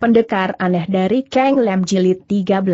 Pendekar aneh dari Kang Lem Jilid 13.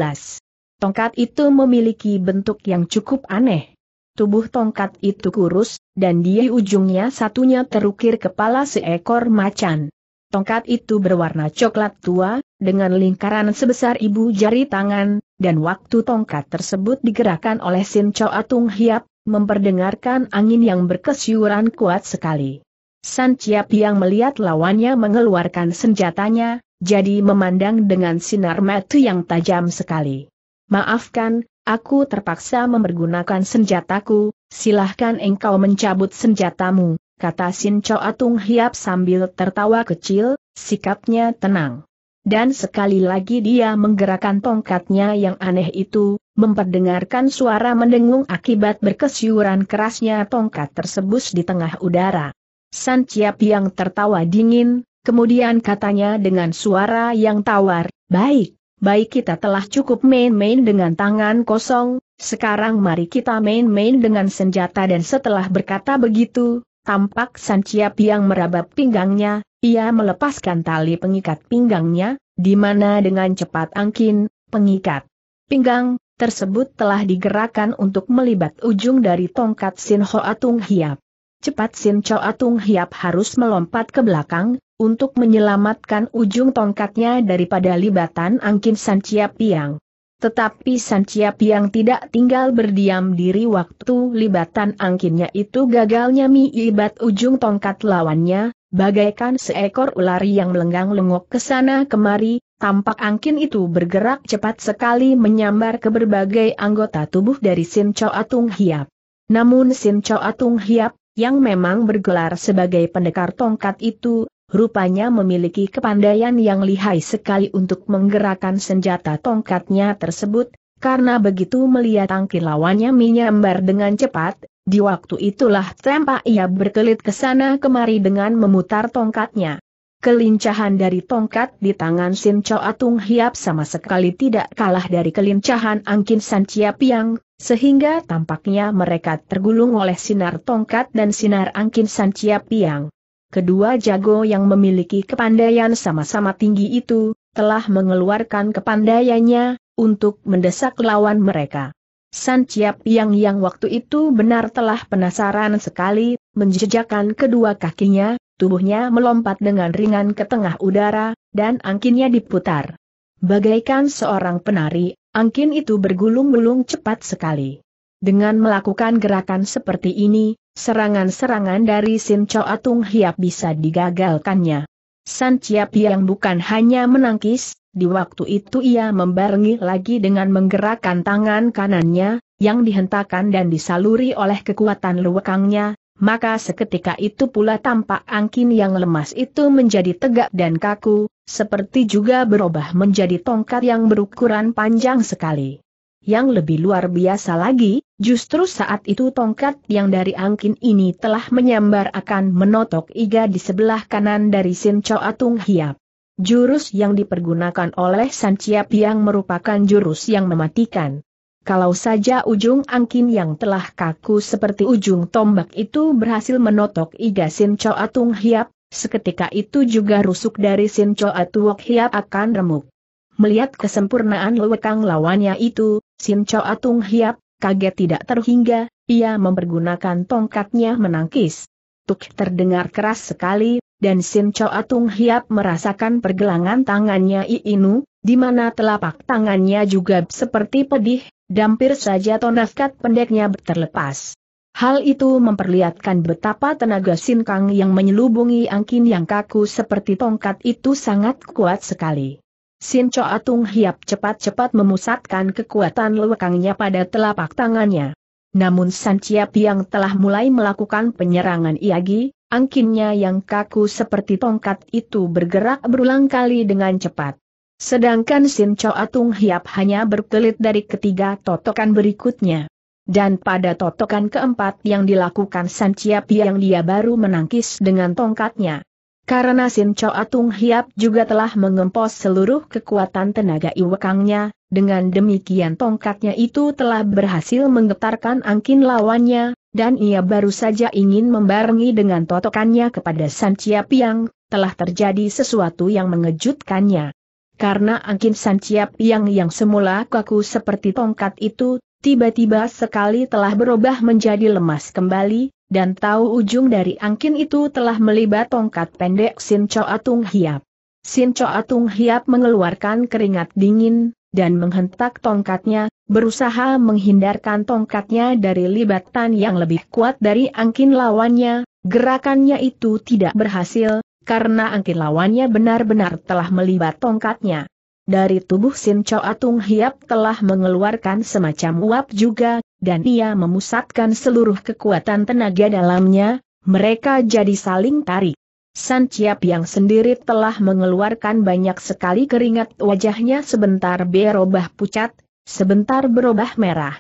Tongkat itu memiliki bentuk yang cukup aneh. Tubuh tongkat itu kurus, dan di ujungnya satunya terukir kepala seekor macan. Tongkat itu berwarna coklat tua, dengan lingkaran sebesar ibu jari tangan, dan waktu tongkat tersebut digerakkan oleh Sin Cho Atung Hiap, memperdengarkan angin yang berkesiuran kuat sekali. San Chiap yang melihat lawannya mengeluarkan senjatanya, jadi memandang dengan sinar mata yang tajam sekali. Maafkan, aku terpaksa mempergunakan senjataku, silahkan engkau mencabut senjatamu, kata Sin Choa Atung Hiap sambil tertawa kecil, sikapnya tenang. Dan sekali lagi dia menggerakkan tongkatnya yang aneh itu, memperdengarkan suara mendengung akibat berkesiuran kerasnya tongkat tersebut di tengah udara. San Chiap yang tertawa dingin, Kemudian katanya dengan suara yang tawar, baik, baik kita telah cukup main-main dengan tangan kosong, sekarang mari kita main-main dengan senjata dan setelah berkata begitu, tampak Sanciap yang merabap pinggangnya, ia melepaskan tali pengikat pinggangnya, di mana dengan cepat angkin, pengikat pinggang tersebut telah digerakkan untuk melibat ujung dari tongkat Sin Ho Tung Hiap. Cepat Sin Choa Tung Hiap harus melompat ke belakang, untuk menyelamatkan ujung tongkatnya daripada libatan Angkin San Piang. Tetapi San Piang tidak tinggal berdiam diri waktu libatan angkinnya itu gagal ibat ujung tongkat lawannya, bagaikan seekor ular yang melenggang lengok ke sana kemari, tampak angkin itu bergerak cepat sekali menyambar ke berbagai anggota tubuh dari Sin Cho Atung Hiap. Namun Sin Cho Atung Hiap, yang memang bergelar sebagai pendekar tongkat itu, rupanya memiliki kepandaian yang lihai sekali untuk menggerakkan senjata tongkatnya tersebut, karena begitu melihat angkin lawannya menyambar dengan cepat, di waktu itulah tempa ia berkelit ke sana kemari dengan memutar tongkatnya. Kelincahan dari tongkat di tangan Sin Cho Atung Hiap sama sekali tidak kalah dari kelincahan Angkin San Chia Piang, sehingga tampaknya mereka tergulung oleh sinar tongkat dan sinar Angkin San Chia Piang. Kedua jago yang memiliki kepandaian sama-sama tinggi itu, telah mengeluarkan kepandaiannya, untuk mendesak lawan mereka. San Chiap Yang yang waktu itu benar telah penasaran sekali, menjejakkan kedua kakinya, tubuhnya melompat dengan ringan ke tengah udara, dan angkinnya diputar. Bagaikan seorang penari, angkin itu bergulung-gulung cepat sekali. Dengan melakukan gerakan seperti ini, serangan-serangan dari Sin Cho Atung Hiap bisa digagalkannya. San Chiap yang bukan hanya menangkis, di waktu itu ia membarengi lagi dengan menggerakkan tangan kanannya, yang dihentakan dan disaluri oleh kekuatan lewekangnya, maka seketika itu pula tampak angkin yang lemas itu menjadi tegak dan kaku, seperti juga berubah menjadi tongkat yang berukuran panjang sekali. Yang lebih luar biasa lagi, justru saat itu tongkat yang dari angkin ini telah menyambar akan menotok iga di sebelah kanan dari Sin Cho Atung Hiap. Jurus yang dipergunakan oleh San Chiap yang merupakan jurus yang mematikan. Kalau saja ujung angkin yang telah kaku seperti ujung tombak itu berhasil menotok iga Sin Cho Atung Hiap, seketika itu juga rusuk dari Sin Cho Atung Hiap akan remuk. Melihat kesempurnaan lewekang lawannya itu, Sin Chow Atung Hiap, kaget tidak terhingga, ia mempergunakan tongkatnya menangkis. Tuk terdengar keras sekali, dan Sin Chow Atung Hiap merasakan pergelangan tangannya Iinu, di mana telapak tangannya juga seperti pedih, dampir saja tonafkat pendeknya terlepas. Hal itu memperlihatkan betapa tenaga Sin Kang yang menyelubungi angkin yang kaku seperti tongkat itu sangat kuat sekali. Sin Cho Atung Hiap cepat-cepat memusatkan kekuatan lekangnya pada telapak tangannya. Namun San Chiap yang telah mulai melakukan penyerangan Iagi, angkinnya yang kaku seperti tongkat itu bergerak berulang kali dengan cepat. Sedangkan Sin Cho Atung Hiap hanya berkelit dari ketiga totokan berikutnya. Dan pada totokan keempat yang dilakukan San Chiap yang dia baru menangkis dengan tongkatnya. Karena Sin Chow Atung Hiap juga telah mengempos seluruh kekuatan tenaga iwekangnya, dengan demikian tongkatnya itu telah berhasil menggetarkan angkin lawannya, dan ia baru saja ingin membarengi dengan totokannya kepada San Chia Piang, telah terjadi sesuatu yang mengejutkannya. Karena angkin San Chia Piang yang semula kaku seperti tongkat itu, tiba-tiba sekali telah berubah menjadi lemas kembali, dan tahu ujung dari angkin itu telah melibat tongkat pendek Sin Choa Tung Hiap. Sin Choa Tung Hiap mengeluarkan keringat dingin, dan menghentak tongkatnya, berusaha menghindarkan tongkatnya dari libatan yang lebih kuat dari angkin lawannya, gerakannya itu tidak berhasil, karena angkin lawannya benar-benar telah melibat tongkatnya. Dari tubuh Sin Choa Tung Hiap telah mengeluarkan semacam uap juga, dan ia memusatkan seluruh kekuatan tenaga dalamnya, mereka jadi saling tarik. San Chiap yang sendiri telah mengeluarkan banyak sekali keringat wajahnya sebentar berubah pucat, sebentar berubah merah.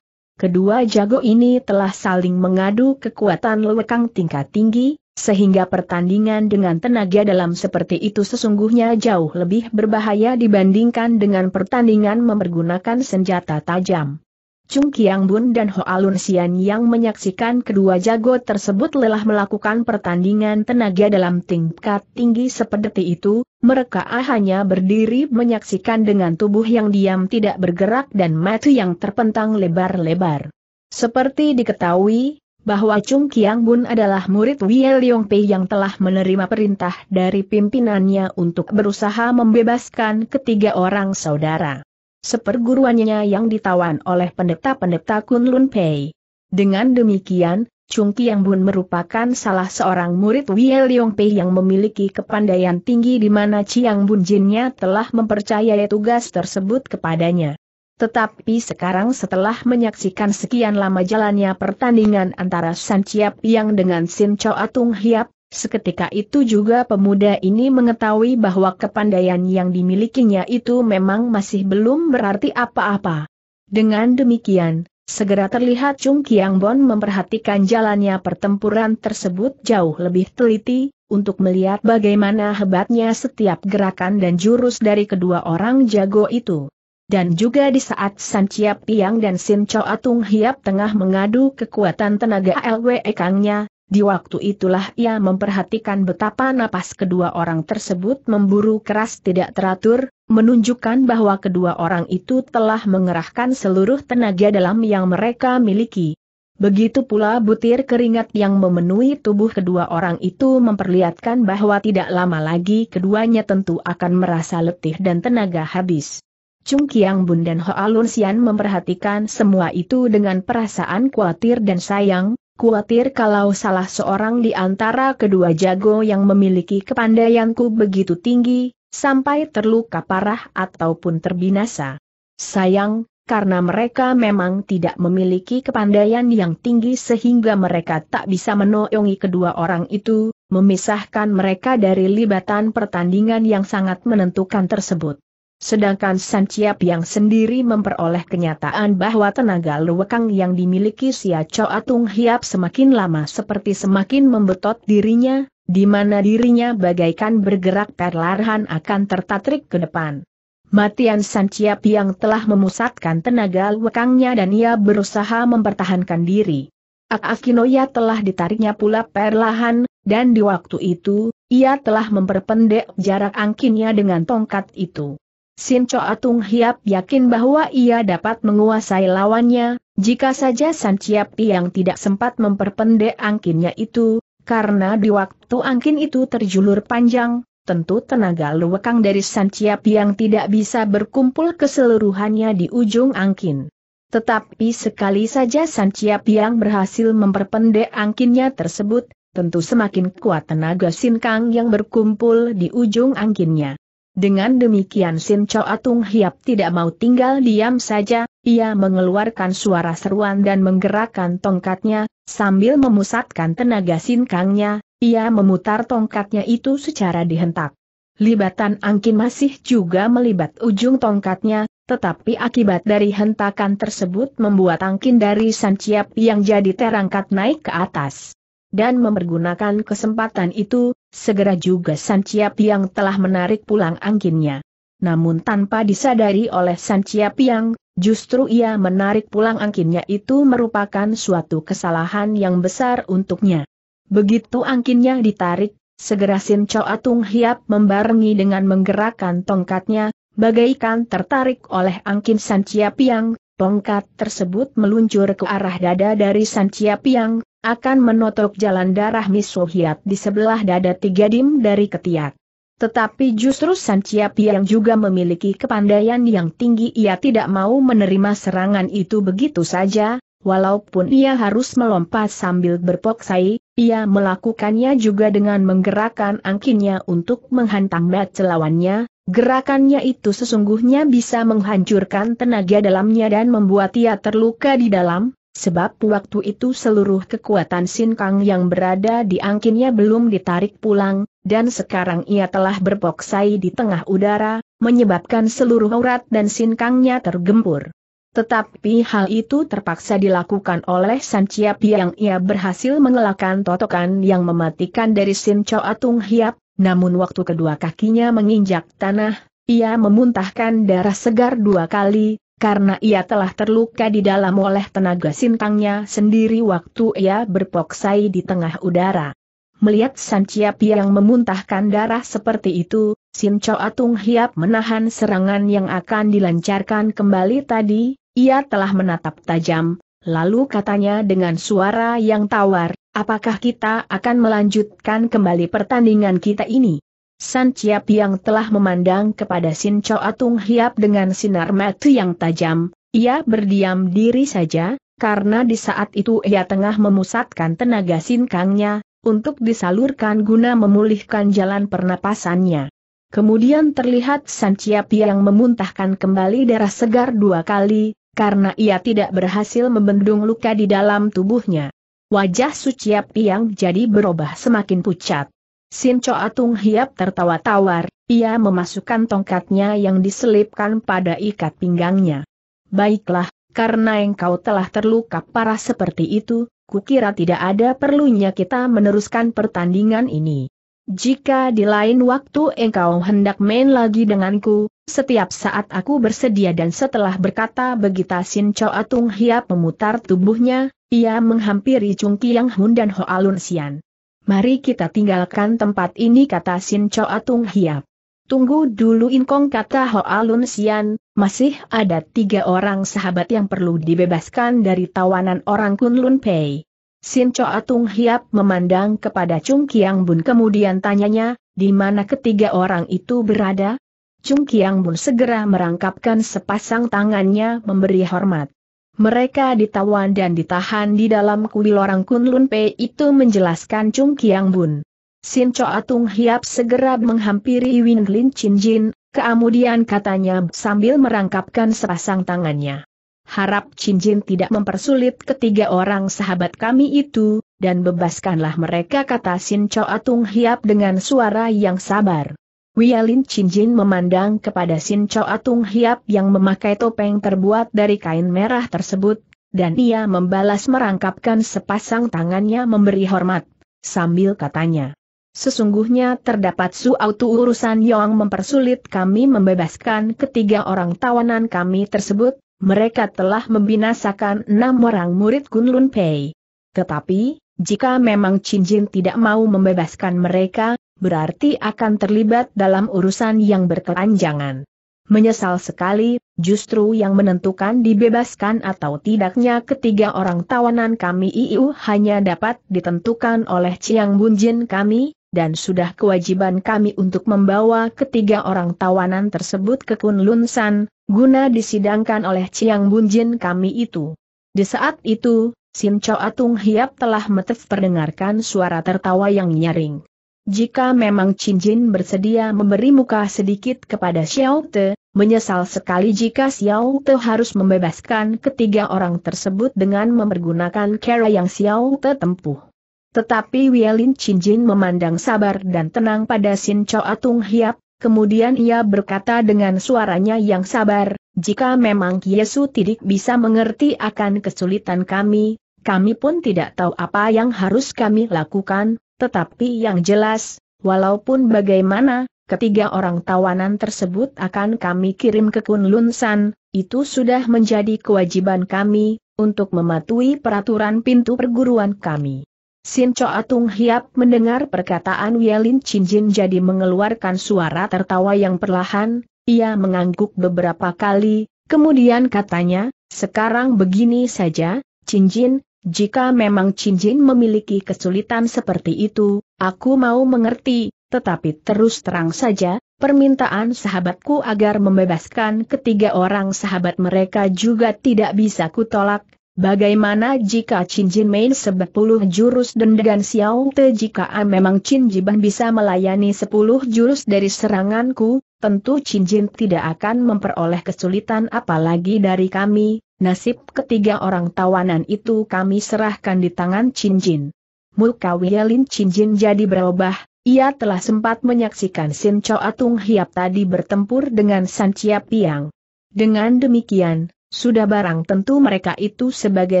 Kedua jago ini telah saling mengadu kekuatan lewekang tingkat tinggi, sehingga pertandingan dengan tenaga dalam seperti itu sesungguhnya jauh lebih berbahaya dibandingkan dengan pertandingan mempergunakan senjata tajam. Chung Kiang Bun dan Ho Alun Sian yang menyaksikan kedua jago tersebut lelah melakukan pertandingan tenaga dalam tingkat tinggi seperti itu, mereka hanya berdiri menyaksikan dengan tubuh yang diam tidak bergerak dan mata yang terpentang lebar-lebar. Seperti diketahui, bahwa Chung Kiang Bun adalah murid Wei Leong Pei yang telah menerima perintah dari pimpinannya untuk berusaha membebaskan ketiga orang saudara seperguruannya yang ditawan oleh pendeta-pendeta Kunlun Pei. Dengan demikian, Chung Kiang Bun merupakan salah seorang murid Wei Leong Pei yang memiliki kepandaian tinggi di mana Chiang Bun Jinnya telah mempercayai tugas tersebut kepadanya. Tetapi sekarang setelah menyaksikan sekian lama jalannya pertandingan antara San Chiap yang dengan Sin Cho Atung Hiap, Seketika itu juga pemuda ini mengetahui bahwa kepandaian yang dimilikinya itu memang masih belum berarti apa-apa. Dengan demikian, segera terlihat Chung Kiang Bon memperhatikan jalannya pertempuran tersebut jauh lebih teliti, untuk melihat bagaimana hebatnya setiap gerakan dan jurus dari kedua orang jago itu. Dan juga di saat San Chiap Piang dan Sim Choa Tung Hiap tengah mengadu kekuatan tenaga LWE Kangnya, di waktu itulah ia memperhatikan betapa napas kedua orang tersebut memburu keras tidak teratur, menunjukkan bahwa kedua orang itu telah mengerahkan seluruh tenaga dalam yang mereka miliki. Begitu pula butir keringat yang memenuhi tubuh kedua orang itu memperlihatkan bahwa tidak lama lagi keduanya tentu akan merasa letih dan tenaga habis. Chung Kiang Bun dan Hoa Lun Sian memperhatikan semua itu dengan perasaan khawatir dan sayang, Kuatir kalau salah seorang di antara kedua jago yang memiliki kepandaianku begitu tinggi, sampai terluka parah ataupun terbinasa. Sayang, karena mereka memang tidak memiliki kepandaian yang tinggi sehingga mereka tak bisa menoyongi kedua orang itu, memisahkan mereka dari libatan pertandingan yang sangat menentukan tersebut. Sedangkan San Chiap yang sendiri memperoleh kenyataan bahwa tenaga luwekang yang dimiliki Sia Choa Tung Hiap semakin lama seperti semakin membetot dirinya, di mana dirinya bagaikan bergerak perlahan akan tertatrik ke depan. Matian San Chiap yang telah memusatkan tenaga luwekangnya dan ia berusaha mempertahankan diri. Akakinoya telah ditariknya pula perlahan, dan di waktu itu, ia telah memperpendek jarak angkinnya dengan tongkat itu. Sin Choa Tung Hiap yakin bahwa ia dapat menguasai lawannya, jika saja San Chiap yang tidak sempat memperpendek angkinnya itu, karena di waktu angkin itu terjulur panjang, tentu tenaga luwekang dari San Chiap yang tidak bisa berkumpul keseluruhannya di ujung angkin. Tetapi sekali saja San Chiap yang berhasil memperpendek angkinnya tersebut, tentu semakin kuat tenaga Sin Kang yang berkumpul di ujung angkinnya. Dengan demikian Sin Cho Atung Hiap tidak mau tinggal diam saja, ia mengeluarkan suara seruan dan menggerakkan tongkatnya, sambil memusatkan tenaga sin Kangnya, ia memutar tongkatnya itu secara dihentak. Libatan angkin masih juga melibat ujung tongkatnya, tetapi akibat dari hentakan tersebut membuat angkin dari Sanciap yang jadi terangkat naik ke atas dan mempergunakan kesempatan itu, segera juga Sanciap yang telah menarik pulang angkinnya. Namun tanpa disadari oleh Sanciap yang, justru ia menarik pulang angkinnya itu merupakan suatu kesalahan yang besar untuknya. Begitu anginnya ditarik, segera Sin Choa Tung Hiap membarengi dengan menggerakkan tongkatnya, bagaikan tertarik oleh angkin Sanciap yang, Tongkat tersebut meluncur ke arah dada dari Sancia Piang, akan menotok jalan darah Misuhiat di sebelah dada tiga dim dari ketiak. Tetapi justru Sanciapi yang juga memiliki kepandaian yang tinggi ia tidak mau menerima serangan itu begitu saja, walaupun ia harus melompat sambil berpoksai, ia melakukannya juga dengan menggerakkan angkinnya untuk menghantam bat lawannya, Gerakannya itu sesungguhnya bisa menghancurkan tenaga dalamnya dan membuat ia terluka di dalam, Sebab waktu itu seluruh kekuatan Sin Kang yang berada di angkinnya belum ditarik pulang, dan sekarang ia telah berpoksai di tengah udara, menyebabkan seluruh urat dan Sin Kangnya tergempur. Tetapi hal itu terpaksa dilakukan oleh San Chiap yang ia berhasil mengelakkan totokan yang mematikan dari Sin Chow Atung Hiap, namun waktu kedua kakinya menginjak tanah, ia memuntahkan darah segar dua kali, karena ia telah terluka di dalam oleh tenaga sintangnya sendiri waktu ia berpoksai di tengah udara. Melihat San Chiapi yang memuntahkan darah seperti itu, Sin Choa Atung Hiap menahan serangan yang akan dilancarkan kembali tadi, ia telah menatap tajam, lalu katanya dengan suara yang tawar, apakah kita akan melanjutkan kembali pertandingan kita ini? San Chiap yang telah memandang kepada Sin Cho Atung Hiap dengan sinar mata yang tajam, ia berdiam diri saja, karena di saat itu ia tengah memusatkan tenaga Sin Kangnya, untuk disalurkan guna memulihkan jalan pernapasannya. Kemudian terlihat San Chiap yang memuntahkan kembali darah segar dua kali, karena ia tidak berhasil membendung luka di dalam tubuhnya. Wajah Suciap yang jadi berubah semakin pucat. Sin Choa Tung Hiap tertawa tawar, ia memasukkan tongkatnya yang diselipkan pada ikat pinggangnya. Baiklah, karena engkau telah terluka parah seperti itu, kukira tidak ada perlunya kita meneruskan pertandingan ini. Jika di lain waktu engkau hendak main lagi denganku, setiap saat aku bersedia dan setelah berkata begitu Sin Choa Tung Hiap memutar tubuhnya, ia menghampiri Chung Kiang Hun dan Ho Alun Sian. Mari kita tinggalkan tempat ini kata Sin Choa Atung Hiap. Tunggu dulu Inkong kata Ho Alun Sian, masih ada tiga orang sahabat yang perlu dibebaskan dari tawanan orang Kun Lun Pei. Sin Choa Atung Hiap memandang kepada Chung Kiang Bun kemudian tanyanya, di mana ketiga orang itu berada? Chung Kiang Bun segera merangkapkan sepasang tangannya memberi hormat. Mereka ditawan dan ditahan di dalam kuil orang Kunlun Pei itu menjelaskan Chung Kiang Bun. Sin Cho Atung Hiap segera menghampiri Win Lin Chin Jin, kemudian katanya sambil merangkapkan sepasang tangannya. Harap Chin Jin tidak mempersulit ketiga orang sahabat kami itu, dan bebaskanlah mereka kata Sin Cho Atung Hiap dengan suara yang sabar. Wialin Jin memandang kepada Sin Chow Atung Hiap yang memakai topeng terbuat dari kain merah tersebut, dan ia membalas merangkapkan sepasang tangannya memberi hormat, sambil katanya. Sesungguhnya terdapat suatu urusan yang mempersulit kami membebaskan ketiga orang tawanan kami tersebut, mereka telah membinasakan enam orang murid Kunlun Pei. Tetapi, jika memang Jin tidak mau membebaskan mereka, berarti akan terlibat dalam urusan yang berkelanjangan. Menyesal sekali, justru yang menentukan dibebaskan atau tidaknya ketiga orang tawanan kami IU hanya dapat ditentukan oleh Chiang Bunjin kami, dan sudah kewajiban kami untuk membawa ketiga orang tawanan tersebut ke Kunlun San, guna disidangkan oleh Chiang Bunjin kami itu. Di saat itu, Sin Chow Atung Hiap telah metef perdengarkan suara tertawa yang nyaring. Jika memang Chin Jin bersedia memberi muka sedikit kepada Xiao Te, menyesal sekali jika Xiao Te harus membebaskan ketiga orang tersebut dengan mempergunakan cara yang Xiao Te tempuh. Tetapi Wielin Chin Jin memandang sabar dan tenang pada Sin Chow Atung Hiap, kemudian ia berkata dengan suaranya yang sabar, jika memang Yesu tidak bisa mengerti akan kesulitan kami, kami pun tidak tahu apa yang harus kami lakukan, tetapi yang jelas, walaupun bagaimana, ketiga orang tawanan tersebut akan kami kirim ke Kunlun San, itu sudah menjadi kewajiban kami, untuk mematuhi peraturan pintu perguruan kami. Sin Cho Atung Hiap mendengar perkataan Yelin Jin jadi mengeluarkan suara tertawa yang perlahan, ia mengangguk beberapa kali, kemudian katanya, sekarang begini saja, Jin, jika memang cincin memiliki kesulitan seperti itu, aku mau mengerti, tetapi terus terang saja, permintaan sahabatku agar membebaskan ketiga orang sahabat mereka juga tidak bisa kutolak. Bagaimana jika cincin main sepuluh jurus dendegan Xiao Te jika memang cinciban bisa melayani sepuluh jurus dari seranganku, tentu cincin tidak akan memperoleh kesulitan apalagi dari kami, Nasib ketiga orang tawanan itu kami serahkan di tangan Cinjin. Muka Wielin Cinjin jadi berubah, ia telah sempat menyaksikan Sin Cho Atung Hiap tadi bertempur dengan San Chia Piang. Dengan demikian, sudah barang tentu mereka itu sebagai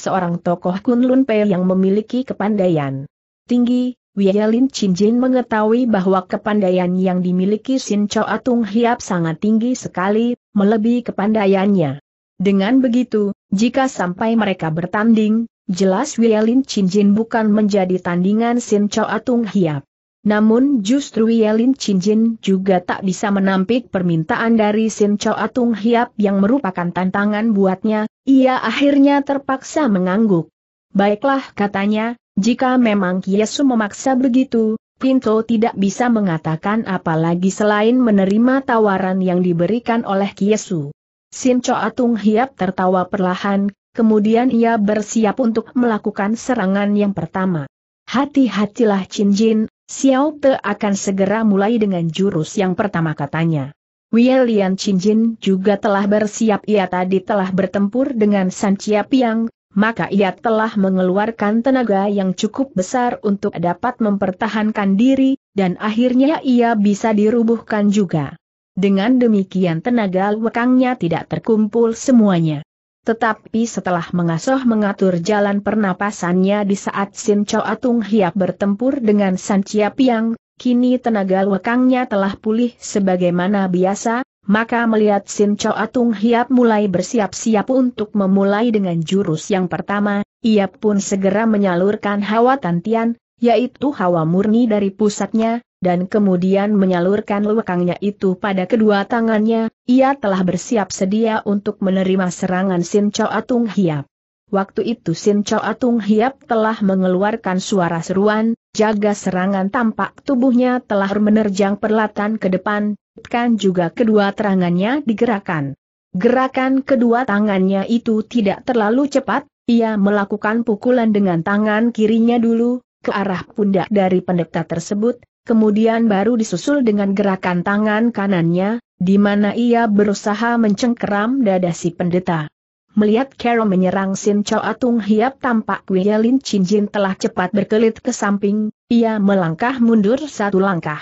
seorang tokoh Kunlun Pei yang memiliki kepandaian tinggi, Wielin Cinjin mengetahui bahwa kepandaian yang dimiliki Sin Cho Atung Hiap sangat tinggi sekali, melebihi kepandaiannya. Dengan begitu, jika sampai mereka bertanding, jelas Wielin Cinjin bukan menjadi tandingan Sin Chao Atung Hiap. Namun justru Wielin Cinjin juga tak bisa menampik permintaan dari Sin Chao Atung Hiap yang merupakan tantangan buatnya, ia akhirnya terpaksa mengangguk. Baiklah katanya, jika memang Yesu memaksa begitu, Pinto tidak bisa mengatakan apalagi selain menerima tawaran yang diberikan oleh Yesu. Sin Choa Tung Hiap tertawa perlahan, kemudian ia bersiap untuk melakukan serangan yang pertama. Hati-hatilah Chin Jin, Xiao Te akan segera mulai dengan jurus yang pertama katanya. Wielian Chin Jin juga telah bersiap ia tadi telah bertempur dengan San Chia Piang, maka ia telah mengeluarkan tenaga yang cukup besar untuk dapat mempertahankan diri, dan akhirnya ia bisa dirubuhkan juga. Dengan demikian tenaga lekangnya tidak terkumpul semuanya. Tetapi setelah mengasuh mengatur jalan pernapasannya di saat Sin Chow Atung Hiap bertempur dengan San Chia Piang, kini tenaga lekangnya telah pulih sebagaimana biasa, maka melihat Sin Chow Atung Hiap mulai bersiap-siap untuk memulai dengan jurus yang pertama, ia pun segera menyalurkan hawa tantian, yaitu hawa murni dari pusatnya, dan kemudian menyalurkan lewekangnya itu pada kedua tangannya, ia telah bersiap sedia untuk menerima serangan Sin Chow Atung Hiap. Waktu itu Sin Chow Atung Hiap telah mengeluarkan suara seruan, jaga serangan tampak tubuhnya telah menerjang perlatan ke depan, kan juga kedua terangannya digerakkan. Gerakan kedua tangannya itu tidak terlalu cepat, ia melakukan pukulan dengan tangan kirinya dulu, ke arah pundak dari pendeta tersebut, kemudian baru disusul dengan gerakan tangan kanannya, di mana ia berusaha mencengkeram dada si pendeta. Melihat Kero menyerang Sin Chow Atung Hiap tampak Chin Jin telah cepat berkelit ke samping, ia melangkah mundur satu langkah.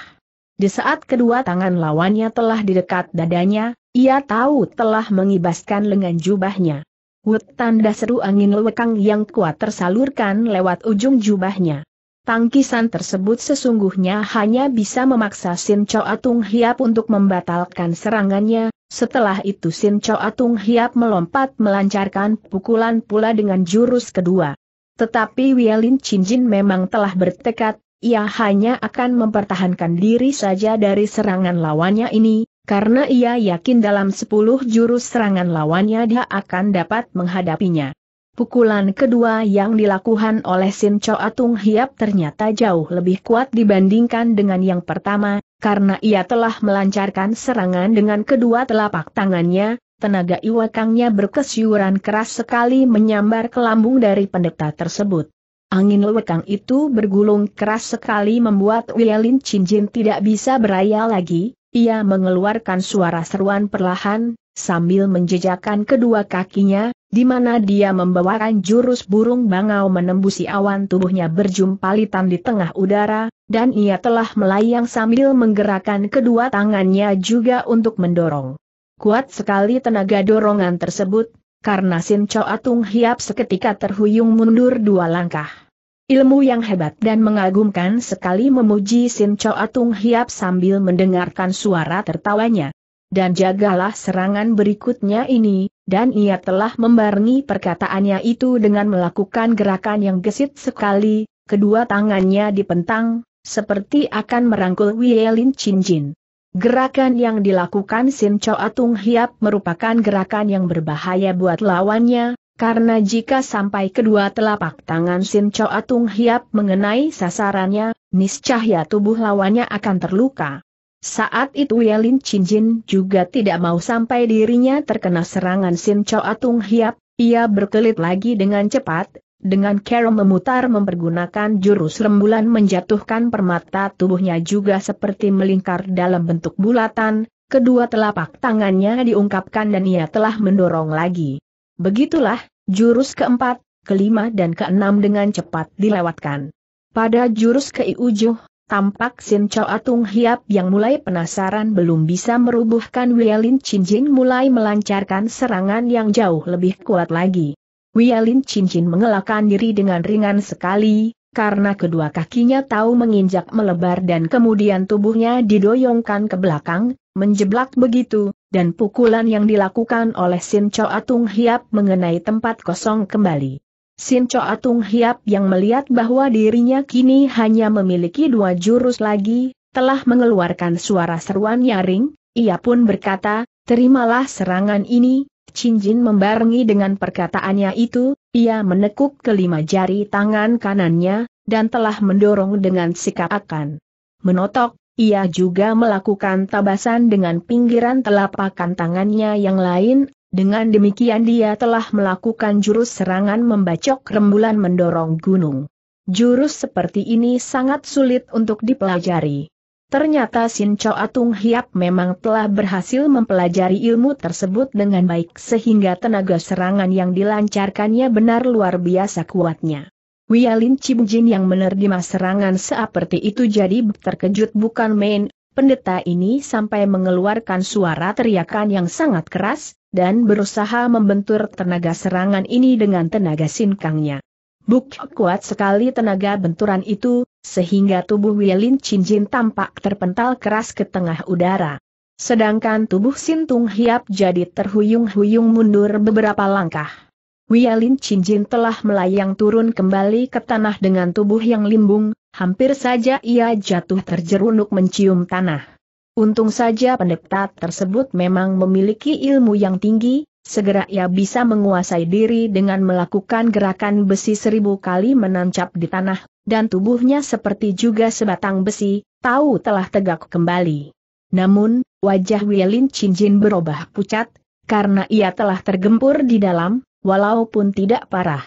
Di saat kedua tangan lawannya telah di dekat dadanya, ia tahu telah mengibaskan lengan jubahnya. Wut tanda seru angin lewekang yang kuat tersalurkan lewat ujung jubahnya. Tangkisan tersebut sesungguhnya hanya bisa memaksa Sin Cho Atung Hiap untuk membatalkan serangannya, setelah itu Sin Cho Atung Hiap melompat melancarkan pukulan pula dengan jurus kedua. Tetapi Wialin Jin memang telah bertekad, ia hanya akan mempertahankan diri saja dari serangan lawannya ini, karena ia yakin dalam 10 jurus serangan lawannya dia akan dapat menghadapinya. Pukulan kedua yang dilakukan oleh Sin Choa Atung Hiap ternyata jauh lebih kuat dibandingkan dengan yang pertama, karena ia telah melancarkan serangan dengan kedua telapak tangannya, tenaga iwakangnya berkesyuran keras sekali menyambar ke lambung dari pendeta tersebut. Angin lewekang itu bergulung keras sekali membuat Wielin Jin tidak bisa beraya lagi, ia mengeluarkan suara seruan perlahan, sambil menjejakkan kedua kakinya, di mana dia membawakan jurus burung bangau menembusi awan tubuhnya berjumpalitan di tengah udara, dan ia telah melayang sambil menggerakkan kedua tangannya juga untuk mendorong. Kuat sekali tenaga dorongan tersebut, karena Sin Choa Tung Hiap seketika terhuyung mundur dua langkah. Ilmu yang hebat dan mengagumkan sekali memuji Sin Cho Atung Hiap sambil mendengarkan suara tertawanya. Dan jagalah serangan berikutnya ini, dan ia telah membarengi perkataannya itu dengan melakukan gerakan yang gesit sekali, kedua tangannya dipentang, seperti akan merangkul Wielin Chin Jin. Gerakan yang dilakukan Sin Cho Atung Hiap merupakan gerakan yang berbahaya buat lawannya, karena jika sampai kedua telapak tangan Sin Cho Atung Hiap mengenai sasarannya, niscaya tubuh lawannya akan terluka. Saat itu Yelin Chin Jin juga tidak mau sampai dirinya terkena serangan Sin Cho Atung Hiap, ia berkelit lagi dengan cepat, dengan cara memutar mempergunakan jurus rembulan menjatuhkan permata tubuhnya juga seperti melingkar dalam bentuk bulatan, kedua telapak tangannya diungkapkan dan ia telah mendorong lagi. Begitulah, jurus keempat, kelima dan keenam dengan cepat dilewatkan. Pada jurus ke keiujuh, tampak Sin Chao Atung Hiap yang mulai penasaran belum bisa merubuhkan Wialin Cincin mulai melancarkan serangan yang jauh lebih kuat lagi. Wialin Cincin mengelakkan diri dengan ringan sekali, karena kedua kakinya tahu menginjak melebar dan kemudian tubuhnya didoyongkan ke belakang, menjeblak begitu, dan pukulan yang dilakukan oleh Sin Cho Atung Hiap mengenai tempat kosong kembali. Sin Cho Atung Hiap yang melihat bahwa dirinya kini hanya memiliki dua jurus lagi, telah mengeluarkan suara seruan nyaring, ia pun berkata, terimalah serangan ini, Chin Jin membarengi dengan perkataannya itu, ia menekuk kelima jari tangan kanannya, dan telah mendorong dengan sikap akan menotok, ia juga melakukan tabasan dengan pinggiran telapak tangannya yang lain, dengan demikian dia telah melakukan jurus serangan membacok rembulan mendorong gunung. Jurus seperti ini sangat sulit untuk dipelajari. Ternyata Sin Chow Atung Hiap memang telah berhasil mempelajari ilmu tersebut dengan baik sehingga tenaga serangan yang dilancarkannya benar luar biasa kuatnya. Wialin Cimjin yang menerima serangan seperti itu jadi terkejut bukan main, pendeta ini sampai mengeluarkan suara teriakan yang sangat keras, dan berusaha membentur tenaga serangan ini dengan tenaga sinkangnya. Buk kuat sekali tenaga benturan itu, sehingga tubuh Wialin Cinjin tampak terpental keras ke tengah udara. Sedangkan tubuh Sintung Hiap jadi terhuyung-huyung mundur beberapa langkah. Wialin Cinjin telah melayang turun kembali ke tanah dengan tubuh yang limbung, hampir saja ia jatuh terjerunuk mencium tanah. Untung saja pendeta tersebut memang memiliki ilmu yang tinggi, segera ia bisa menguasai diri dengan melakukan gerakan besi seribu kali menancap di tanah, dan tubuhnya seperti juga sebatang besi, tahu telah tegak kembali. Namun, wajah Wialin Cinjin berubah pucat, karena ia telah tergempur di dalam, walaupun tidak parah.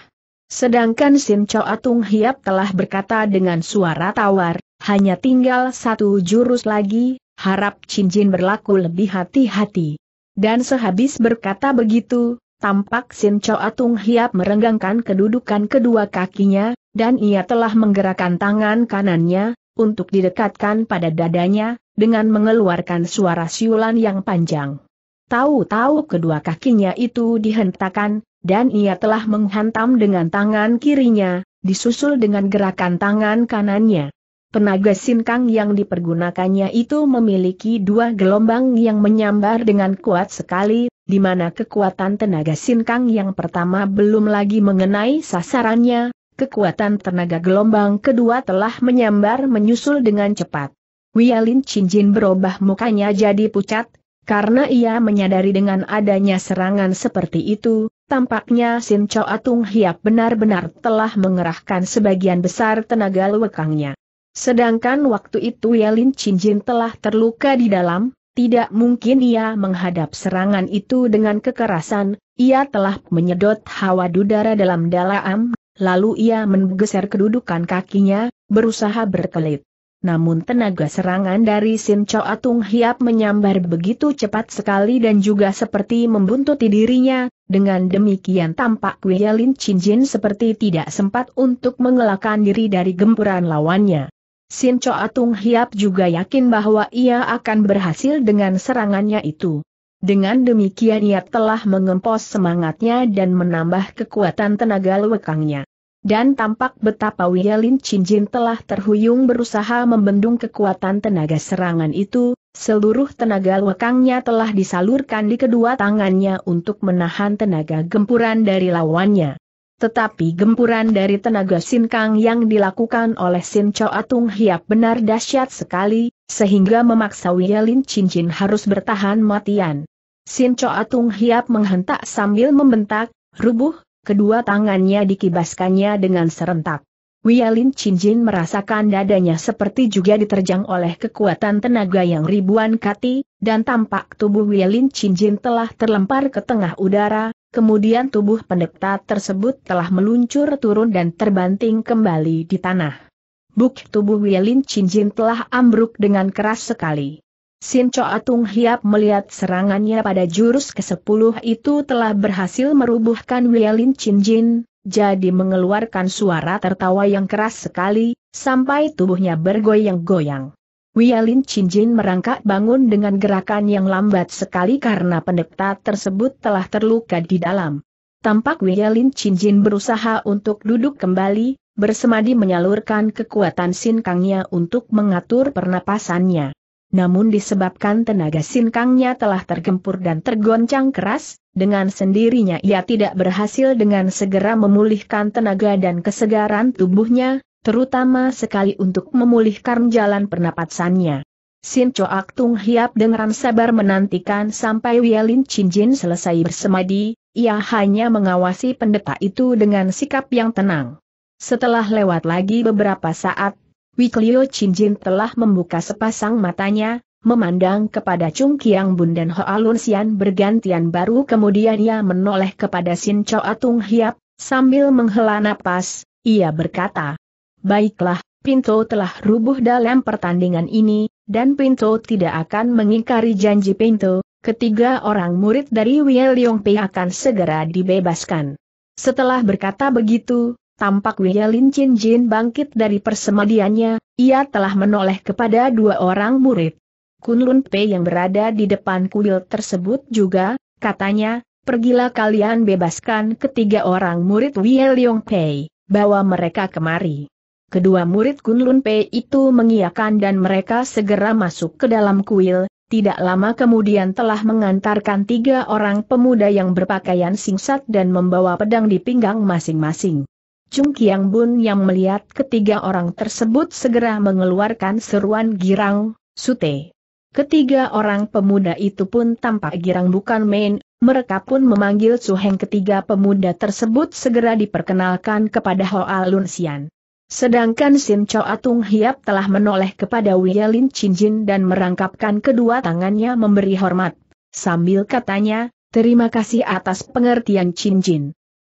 Sedangkan Sin Cho Atung Hiap telah berkata dengan suara tawar, hanya tinggal satu jurus lagi, harap Chin Jin berlaku lebih hati-hati. Dan sehabis berkata begitu, tampak Sin Cho Atung Hiap merenggangkan kedudukan kedua kakinya, dan ia telah menggerakkan tangan kanannya, untuk didekatkan pada dadanya, dengan mengeluarkan suara siulan yang panjang. Tahu-tahu kedua kakinya itu dihentakan, dan ia telah menghantam dengan tangan kirinya, disusul dengan gerakan tangan kanannya. Penaga sinkang yang dipergunakannya itu memiliki dua gelombang yang menyambar dengan kuat sekali, di mana kekuatan tenaga sinkang yang pertama belum lagi mengenai sasarannya, kekuatan tenaga gelombang kedua telah menyambar menyusul dengan cepat. Wialin Jin berubah mukanya jadi pucat, karena ia menyadari dengan adanya serangan seperti itu, tampaknya Sin Cho Atung Hiap benar-benar telah mengerahkan sebagian besar tenaga lewekangnya. Sedangkan waktu itu Yalin Cinjin telah terluka di dalam, tidak mungkin ia menghadap serangan itu dengan kekerasan, ia telah menyedot hawa dudara dalam dalam, lalu ia menggeser kedudukan kakinya, berusaha berkelit namun tenaga serangan dari Sin Cho Atung Hiap menyambar begitu cepat sekali dan juga seperti membuntuti dirinya, dengan demikian tampak Lin Chin Jin seperti tidak sempat untuk mengelakkan diri dari gempuran lawannya. Sin Cho Atung Hiap juga yakin bahwa ia akan berhasil dengan serangannya itu. Dengan demikian ia telah mengempos semangatnya dan menambah kekuatan tenaga lewekangnya dan tampak betapa Wielin Cinjin telah terhuyung berusaha membendung kekuatan tenaga serangan itu, seluruh tenaga lekangnya telah disalurkan di kedua tangannya untuk menahan tenaga gempuran dari lawannya. Tetapi gempuran dari tenaga sinkang yang dilakukan oleh Sin Choa Tung Hiap benar dahsyat sekali, sehingga memaksa Wielin Cinjin harus bertahan matian. Sin Choa Tung Hiap menghentak sambil membentak, rubuh, kedua tangannya dikibaskannya dengan serentak. Wialin Chinjin merasakan dadanya seperti juga diterjang oleh kekuatan tenaga yang ribuan kati, dan tampak tubuh Wialin Chinjin telah terlempar ke tengah udara, kemudian tubuh pendekta tersebut telah meluncur turun dan terbanting kembali di tanah. Buk tubuh Wialin Chinjin telah ambruk dengan keras sekali. Sin Choa Tung Hiap melihat serangannya pada jurus ke-10 itu telah berhasil merubuhkan Wielin Chin Jin, jadi mengeluarkan suara tertawa yang keras sekali, sampai tubuhnya bergoyang-goyang. Wialin Jin merangkak bangun dengan gerakan yang lambat sekali karena pendekta tersebut telah terluka di dalam. Tampak Wialin Jin berusaha untuk duduk kembali, bersemadi menyalurkan kekuatan sin Kangnya untuk mengatur pernapasannya namun disebabkan tenaga sinkangnya telah tergempur dan tergoncang keras, dengan sendirinya ia tidak berhasil dengan segera memulihkan tenaga dan kesegaran tubuhnya, terutama sekali untuk memulihkan jalan pernapasannya. Sin Coak Tung Hiap dengan sabar menantikan sampai Wielin Jin selesai bersemadi, ia hanya mengawasi pendeta itu dengan sikap yang tenang. Setelah lewat lagi beberapa saat, Wiklio Jin telah membuka sepasang matanya, memandang kepada Chung Kiang Bun dan Hoa Lun Sian bergantian baru kemudian ia menoleh kepada Sin Cho Atung Hiap, sambil menghela napas, ia berkata, Baiklah, Pinto telah rubuh dalam pertandingan ini, dan Pinto tidak akan mengingkari janji Pinto, ketiga orang murid dari Wei Yong Pei akan segera dibebaskan. Setelah berkata begitu, tampak Lin Chin Jin bangkit dari persemadiannya, ia telah menoleh kepada dua orang murid. Kunlun Pei yang berada di depan kuil tersebut juga, katanya, pergilah kalian bebaskan ketiga orang murid Wei Leong Pei, bawa mereka kemari. Kedua murid Kunlun Pei itu mengiyakan dan mereka segera masuk ke dalam kuil, tidak lama kemudian telah mengantarkan tiga orang pemuda yang berpakaian singsat dan membawa pedang di pinggang masing-masing. Chung Kiang Bun yang melihat ketiga orang tersebut segera mengeluarkan seruan girang, sute. Ketiga orang pemuda itu pun tampak girang bukan main, mereka pun memanggil Suheng ketiga pemuda tersebut segera diperkenalkan kepada Hoa Lun Sian. Sedangkan Sin Cho Atung Hiap telah menoleh kepada Wia Lin Chin Jin dan merangkapkan kedua tangannya memberi hormat. Sambil katanya, terima kasih atas pengertian Chin Jin.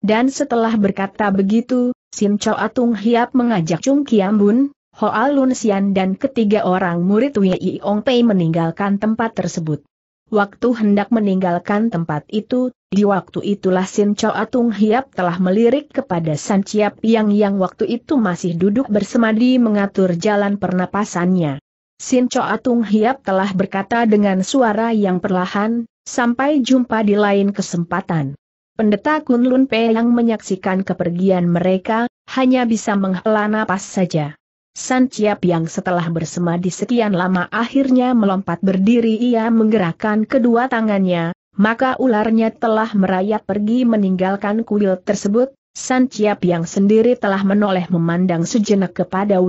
Dan setelah berkata begitu, Sim Cho Atung Hiap mengajak Chung Kiam Bun, Hoa Lun Sian dan ketiga orang murid Wei Ong Pei meninggalkan tempat tersebut. Waktu hendak meninggalkan tempat itu, di waktu itulah Sin Cho Atung Hiap telah melirik kepada San Chiap Yang yang waktu itu masih duduk bersemadi mengatur jalan pernapasannya. Sin Cho Atung Hiap telah berkata dengan suara yang perlahan, sampai jumpa di lain kesempatan. Pendeta Kunlun Pe yang menyaksikan kepergian mereka, hanya bisa menghela napas saja. San Chiap yang setelah bersemadi sekian lama akhirnya melompat berdiri ia menggerakkan kedua tangannya, maka ularnya telah merayap pergi meninggalkan kuil tersebut, San Chiap yang sendiri telah menoleh memandang sejenak kepada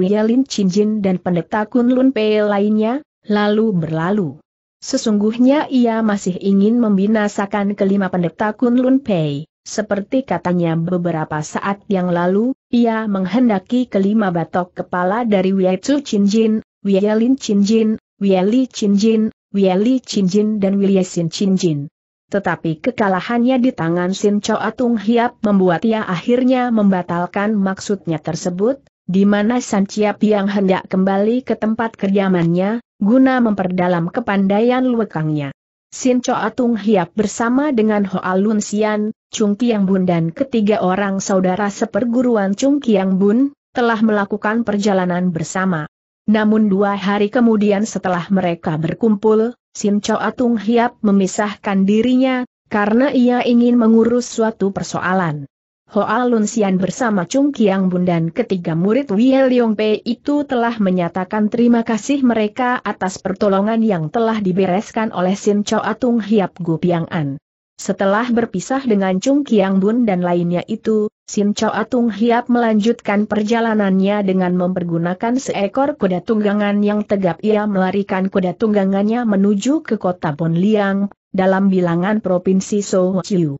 Ching Jin dan pendeta Kunlun Pe lainnya, lalu berlalu. Sesungguhnya ia masih ingin membinasakan kelima pendeta Lun Pei. Seperti katanya beberapa saat yang lalu, ia menghendaki kelima batok kepala dari Wei Chu Jin, Wei Lin Jin, Wei Li Jin, Wei Li Jin dan Wei Xin Jin. Tetapi kekalahannya di tangan Sin Chao Atung Hiap membuat ia akhirnya membatalkan maksudnya tersebut, di mana Sanciap yang hendak kembali ke tempat kediamannya, guna memperdalam kepandaian luekangnya. Sin Cho Atung Hiap bersama dengan Hoa Lun Sian, Chung Kiang Bun dan ketiga orang saudara seperguruan Chung Kiang Bun, telah melakukan perjalanan bersama. Namun dua hari kemudian setelah mereka berkumpul, Sin Cho Atung Hiap memisahkan dirinya, karena ia ingin mengurus suatu persoalan. Hoa Lun Xian bersama Chung Kiang Bun dan ketiga murid Wei Leong Pei itu telah menyatakan terima kasih mereka atas pertolongan yang telah dibereskan oleh Sin Cho Atung Hiap Gu Piang An. Setelah berpisah dengan Chung Kiang Bun dan lainnya itu, Sin Cho Atung Hiap melanjutkan perjalanannya dengan mempergunakan seekor kuda tunggangan yang tegap ia melarikan kuda tunggangannya menuju ke kota Bon Liang, dalam bilangan Provinsi Sohochiu.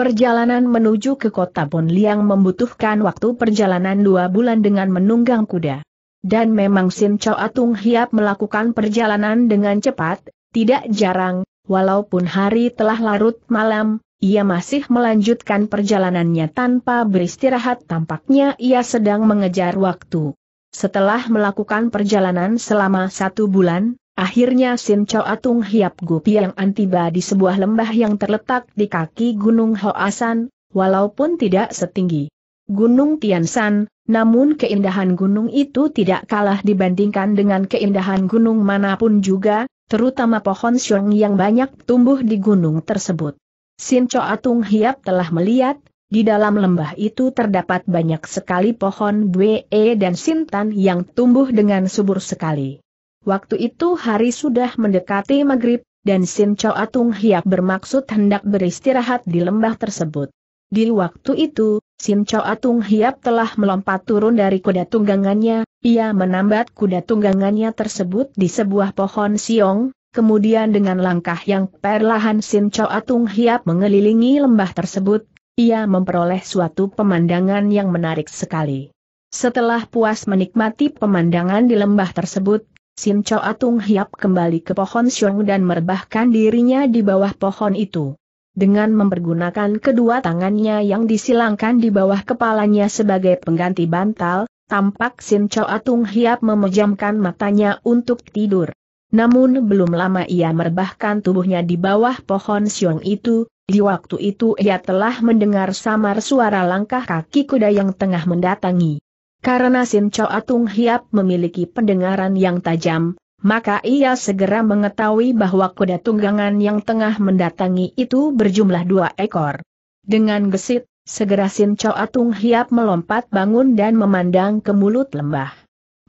Perjalanan menuju ke kota Liang membutuhkan waktu perjalanan dua bulan dengan menunggang kuda. Dan memang Sin Chow Atung Hiap melakukan perjalanan dengan cepat, tidak jarang, walaupun hari telah larut malam, ia masih melanjutkan perjalanannya tanpa beristirahat tampaknya ia sedang mengejar waktu. Setelah melakukan perjalanan selama satu bulan, Akhirnya Sin Chow Atung Hiap Gupi yang antiba di sebuah lembah yang terletak di kaki Gunung Hoasan, walaupun tidak setinggi Gunung Tiansan, namun keindahan gunung itu tidak kalah dibandingkan dengan keindahan gunung manapun juga, terutama pohon siong yang banyak tumbuh di gunung tersebut. Sin Chow Atung Hiap telah melihat, di dalam lembah itu terdapat banyak sekali pohon bue dan sintan yang tumbuh dengan subur sekali. Waktu itu hari sudah mendekati maghrib, dan Sin Chow Atung Hiap bermaksud hendak beristirahat di lembah tersebut. Di waktu itu, Sin Chow Atung Hiap telah melompat turun dari kuda tunggangannya, ia menambat kuda tunggangannya tersebut di sebuah pohon siong, kemudian dengan langkah yang perlahan Sin Chow Atung Hiap mengelilingi lembah tersebut, ia memperoleh suatu pemandangan yang menarik sekali. Setelah puas menikmati pemandangan di lembah tersebut, Sin Cho Atung Hiap kembali ke pohon Xiong dan merebahkan dirinya di bawah pohon itu. Dengan mempergunakan kedua tangannya yang disilangkan di bawah kepalanya sebagai pengganti bantal, tampak Sin Cho Atung Hiap memejamkan matanya untuk tidur. Namun belum lama ia merebahkan tubuhnya di bawah pohon siung itu, di waktu itu ia telah mendengar samar suara langkah kaki kuda yang tengah mendatangi. Karena Sin Cho Atung Hiap memiliki pendengaran yang tajam, maka ia segera mengetahui bahwa kuda tunggangan yang tengah mendatangi itu berjumlah dua ekor. Dengan gesit, segera Sin Cho Atung Hiap melompat bangun dan memandang ke mulut lembah.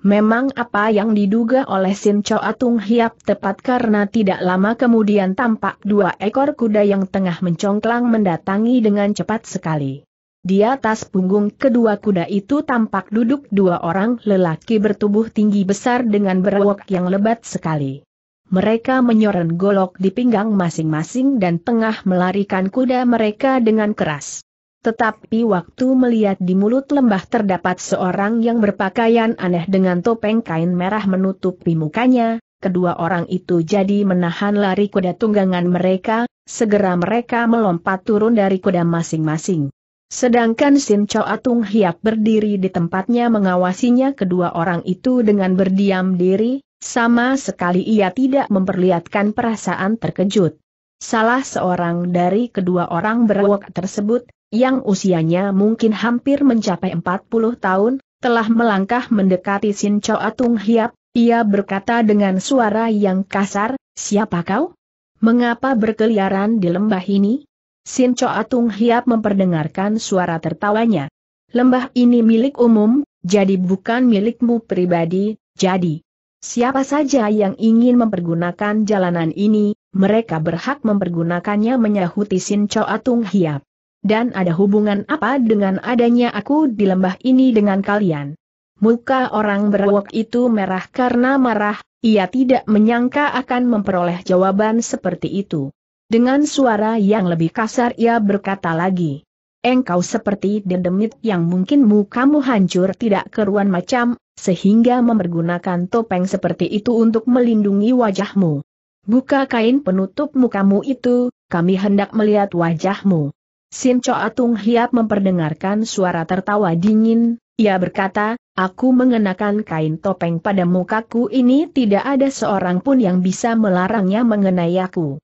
Memang apa yang diduga oleh Sin Cho Atung Hiap tepat karena tidak lama kemudian tampak dua ekor kuda yang tengah mencongklang mendatangi dengan cepat sekali. Di atas punggung kedua kuda itu tampak duduk dua orang lelaki bertubuh tinggi besar dengan berwok yang lebat sekali. Mereka menyoren golok di pinggang masing-masing dan tengah melarikan kuda mereka dengan keras. Tetapi waktu melihat di mulut lembah terdapat seorang yang berpakaian aneh dengan topeng kain merah menutupi mukanya, kedua orang itu jadi menahan lari kuda tunggangan mereka, segera mereka melompat turun dari kuda masing-masing. Sedangkan Sin Choa Atung Hiap berdiri di tempatnya mengawasinya kedua orang itu dengan berdiam diri, sama sekali ia tidak memperlihatkan perasaan terkejut. Salah seorang dari kedua orang berwok tersebut, yang usianya mungkin hampir mencapai 40 tahun, telah melangkah mendekati Sin Choa Atung Hiap, ia berkata dengan suara yang kasar, siapa kau? Mengapa berkeliaran di lembah ini? Sin Cho Atung Hiap memperdengarkan suara tertawanya. Lembah ini milik umum, jadi bukan milikmu pribadi, jadi siapa saja yang ingin mempergunakan jalanan ini, mereka berhak mempergunakannya menyahuti Sin Cho Atung Hiap. Dan ada hubungan apa dengan adanya aku di lembah ini dengan kalian? Muka orang berwok itu merah karena marah, ia tidak menyangka akan memperoleh jawaban seperti itu. Dengan suara yang lebih kasar ia berkata lagi. Engkau seperti dedemit yang mungkin mukamu hancur tidak keruan macam, sehingga mempergunakan topeng seperti itu untuk melindungi wajahmu. Buka kain penutup mukamu itu, kami hendak melihat wajahmu. Sin Cho Atung Hiap memperdengarkan suara tertawa dingin, ia berkata, aku mengenakan kain topeng pada mukaku ini tidak ada seorang pun yang bisa melarangnya mengenai aku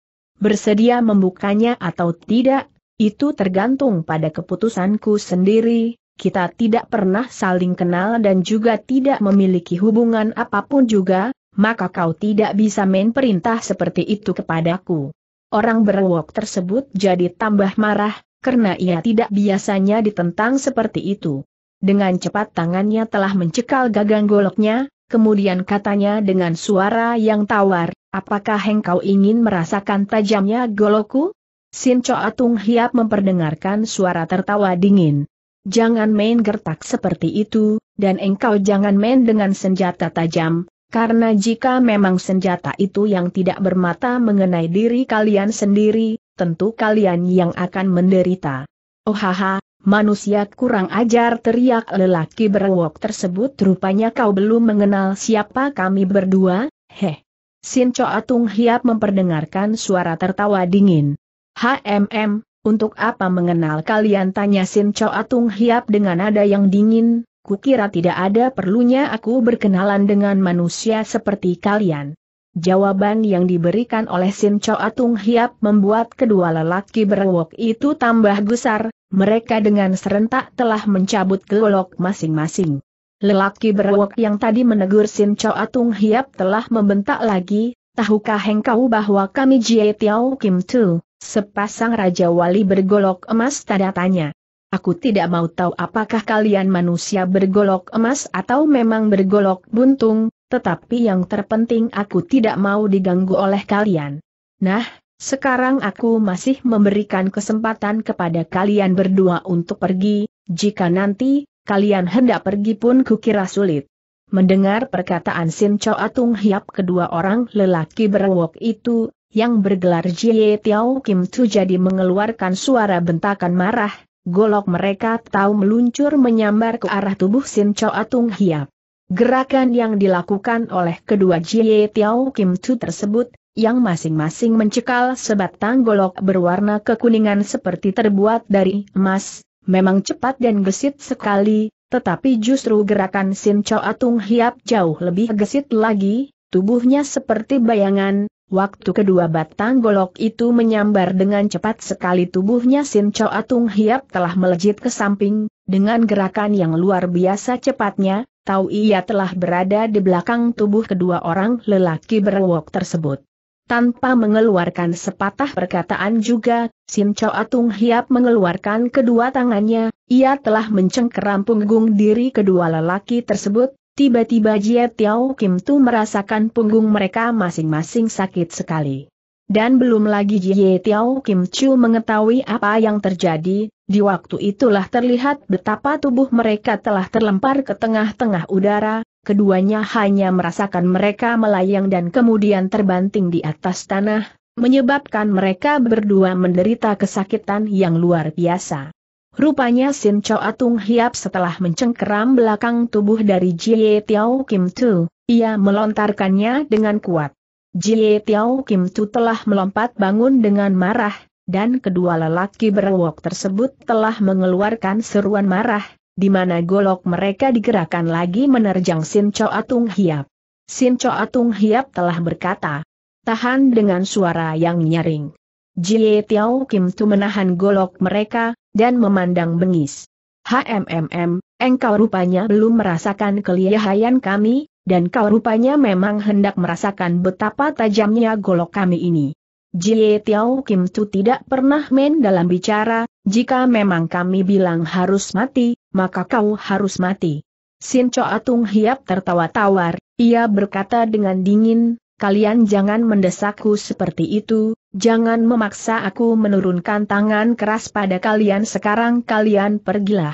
bersedia membukanya atau tidak, itu tergantung pada keputusanku sendiri, kita tidak pernah saling kenal dan juga tidak memiliki hubungan apapun juga, maka kau tidak bisa main perintah seperti itu kepadaku. Orang berwok tersebut jadi tambah marah, karena ia tidak biasanya ditentang seperti itu. Dengan cepat tangannya telah mencekal gagang goloknya, kemudian katanya dengan suara yang tawar, apakah engkau ingin merasakan tajamnya goloku? Sin Coa Tung Hiap memperdengarkan suara tertawa dingin. Jangan main gertak seperti itu, dan engkau jangan main dengan senjata tajam, karena jika memang senjata itu yang tidak bermata mengenai diri kalian sendiri, tentu kalian yang akan menderita. Oh haha, manusia kurang ajar teriak lelaki berwok tersebut rupanya kau belum mengenal siapa kami berdua, heh. Sin Choa Hiap memperdengarkan suara tertawa dingin. HMM, untuk apa mengenal kalian tanya Sin Choa Hiap dengan nada yang dingin, kukira tidak ada perlunya aku berkenalan dengan manusia seperti kalian. Jawaban yang diberikan oleh Sin Choa Hiap membuat kedua lelaki berwok itu tambah gusar, mereka dengan serentak telah mencabut golok masing-masing. Lelaki berwok yang tadi menegur Sin Chow Atung Hiap telah membentak lagi, tahukah engkau bahwa kami Jie Tiao Kim Tu, sepasang Raja Wali bergolok emas tanda tanya. Aku tidak mau tahu apakah kalian manusia bergolok emas atau memang bergolok buntung, tetapi yang terpenting aku tidak mau diganggu oleh kalian. Nah, sekarang aku masih memberikan kesempatan kepada kalian berdua untuk pergi, jika nanti, kalian hendak pergi pun kukira sulit. Mendengar perkataan Sin Cho Atung Hiap kedua orang lelaki berwok itu, yang bergelar Jie Tiao Kim Tu jadi mengeluarkan suara bentakan marah, golok mereka tahu meluncur menyambar ke arah tubuh Sin Cho Atung Hiap. Gerakan yang dilakukan oleh kedua Jie Tiao Kim Tu tersebut, yang masing-masing mencekal sebatang golok berwarna kekuningan seperti terbuat dari emas, Memang cepat dan gesit sekali, tetapi justru gerakan Sin Cho Atung Hiap jauh lebih gesit lagi, tubuhnya seperti bayangan, waktu kedua batang golok itu menyambar dengan cepat sekali tubuhnya Sin Cho Atung Hiap telah melejit ke samping, dengan gerakan yang luar biasa cepatnya, tahu ia telah berada di belakang tubuh kedua orang lelaki berwok tersebut. Tanpa mengeluarkan sepatah perkataan juga, Sim Chow Atung Hiap mengeluarkan kedua tangannya, ia telah mencengkeram punggung diri kedua lelaki tersebut, tiba-tiba Jie Tiao Kim Tu merasakan punggung mereka masing-masing sakit sekali. Dan belum lagi Jie Tiao Kim Chu mengetahui apa yang terjadi, di waktu itulah terlihat betapa tubuh mereka telah terlempar ke tengah-tengah udara, keduanya hanya merasakan mereka melayang dan kemudian terbanting di atas tanah, menyebabkan mereka berdua menderita kesakitan yang luar biasa. Rupanya Sin Chow Atung Hiap setelah mencengkeram belakang tubuh dari Jie Tiao Kim Tu, ia melontarkannya dengan kuat. Jie Tiao Kim Tu telah melompat bangun dengan marah, dan kedua lelaki berwok tersebut telah mengeluarkan seruan marah, di mana golok mereka digerakkan lagi menerjang Sin Chow Atung Hiap. Sin Chow Atung Hiap telah berkata, tahan dengan suara yang nyaring. Jie Tiao Kim Tu menahan golok mereka, dan memandang bengis. HMMM, engkau rupanya belum merasakan kelihayan kami, dan kau rupanya memang hendak merasakan betapa tajamnya golok kami ini. Jie Tiao Kim Tu tidak pernah main dalam bicara, jika memang kami bilang harus mati, maka kau harus mati. Sin Cho Atung Hiap tertawa tawar, ia berkata dengan dingin, kalian jangan mendesakku seperti itu, jangan memaksa aku menurunkan tangan keras pada kalian sekarang kalian pergilah.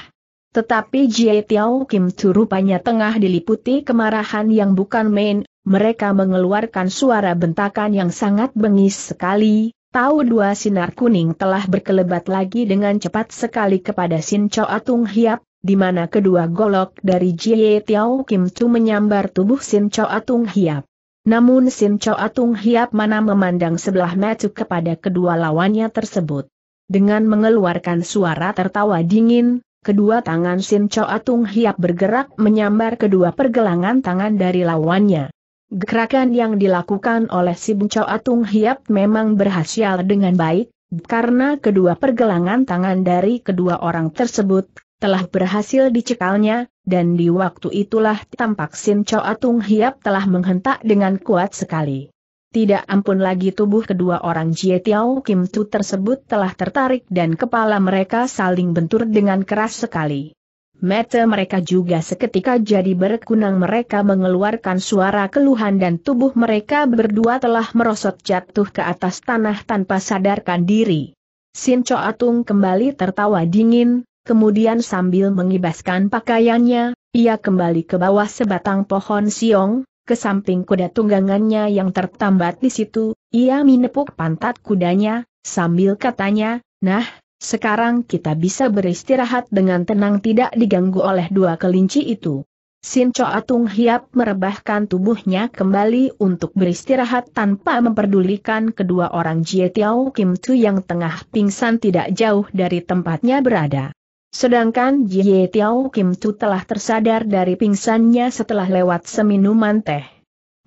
Tetapi Jie Tiao Kim Tu rupanya tengah diliputi kemarahan yang bukan main, mereka mengeluarkan suara bentakan yang sangat bengis sekali, Tahu dua sinar kuning telah berkelebat lagi dengan cepat sekali kepada Sin Chow Atung Hiap, di mana kedua golok dari Jie Tiao Kim Tu menyambar tubuh Sin Chow Atung Hiap. Namun Sin Cho Atung Hiap mana memandang sebelah mata kepada kedua lawannya tersebut. Dengan mengeluarkan suara tertawa dingin, kedua tangan Sin Cho Atung Hiap bergerak menyambar kedua pergelangan tangan dari lawannya. Gerakan yang dilakukan oleh Sim Chow Atung Hiap memang berhasil dengan baik, karena kedua pergelangan tangan dari kedua orang tersebut telah berhasil dicekalnya, dan di waktu itulah tampak Sin Cho Tung Hiap telah menghentak dengan kuat sekali. Tidak ampun lagi tubuh kedua orang Jie Tiao Kim Tu tersebut telah tertarik dan kepala mereka saling bentur dengan keras sekali. Mata mereka juga seketika jadi berkunang mereka mengeluarkan suara keluhan dan tubuh mereka berdua telah merosot jatuh ke atas tanah tanpa sadarkan diri. Sin Cho Tung kembali tertawa dingin, kemudian sambil mengibaskan pakaiannya, ia kembali ke bawah sebatang pohon siong, ke samping kuda tunggangannya yang tertambat di situ, ia menepuk pantat kudanya, sambil katanya, nah, sekarang kita bisa beristirahat dengan tenang tidak diganggu oleh dua kelinci itu. Sin Sinco Atung Hiap merebahkan tubuhnya kembali untuk beristirahat tanpa memperdulikan kedua orang Jie Tiao Kim Tu yang tengah pingsan tidak jauh dari tempatnya berada. Sedangkan Jie Tiao Kim Tu telah tersadar dari pingsannya setelah lewat seminuman teh.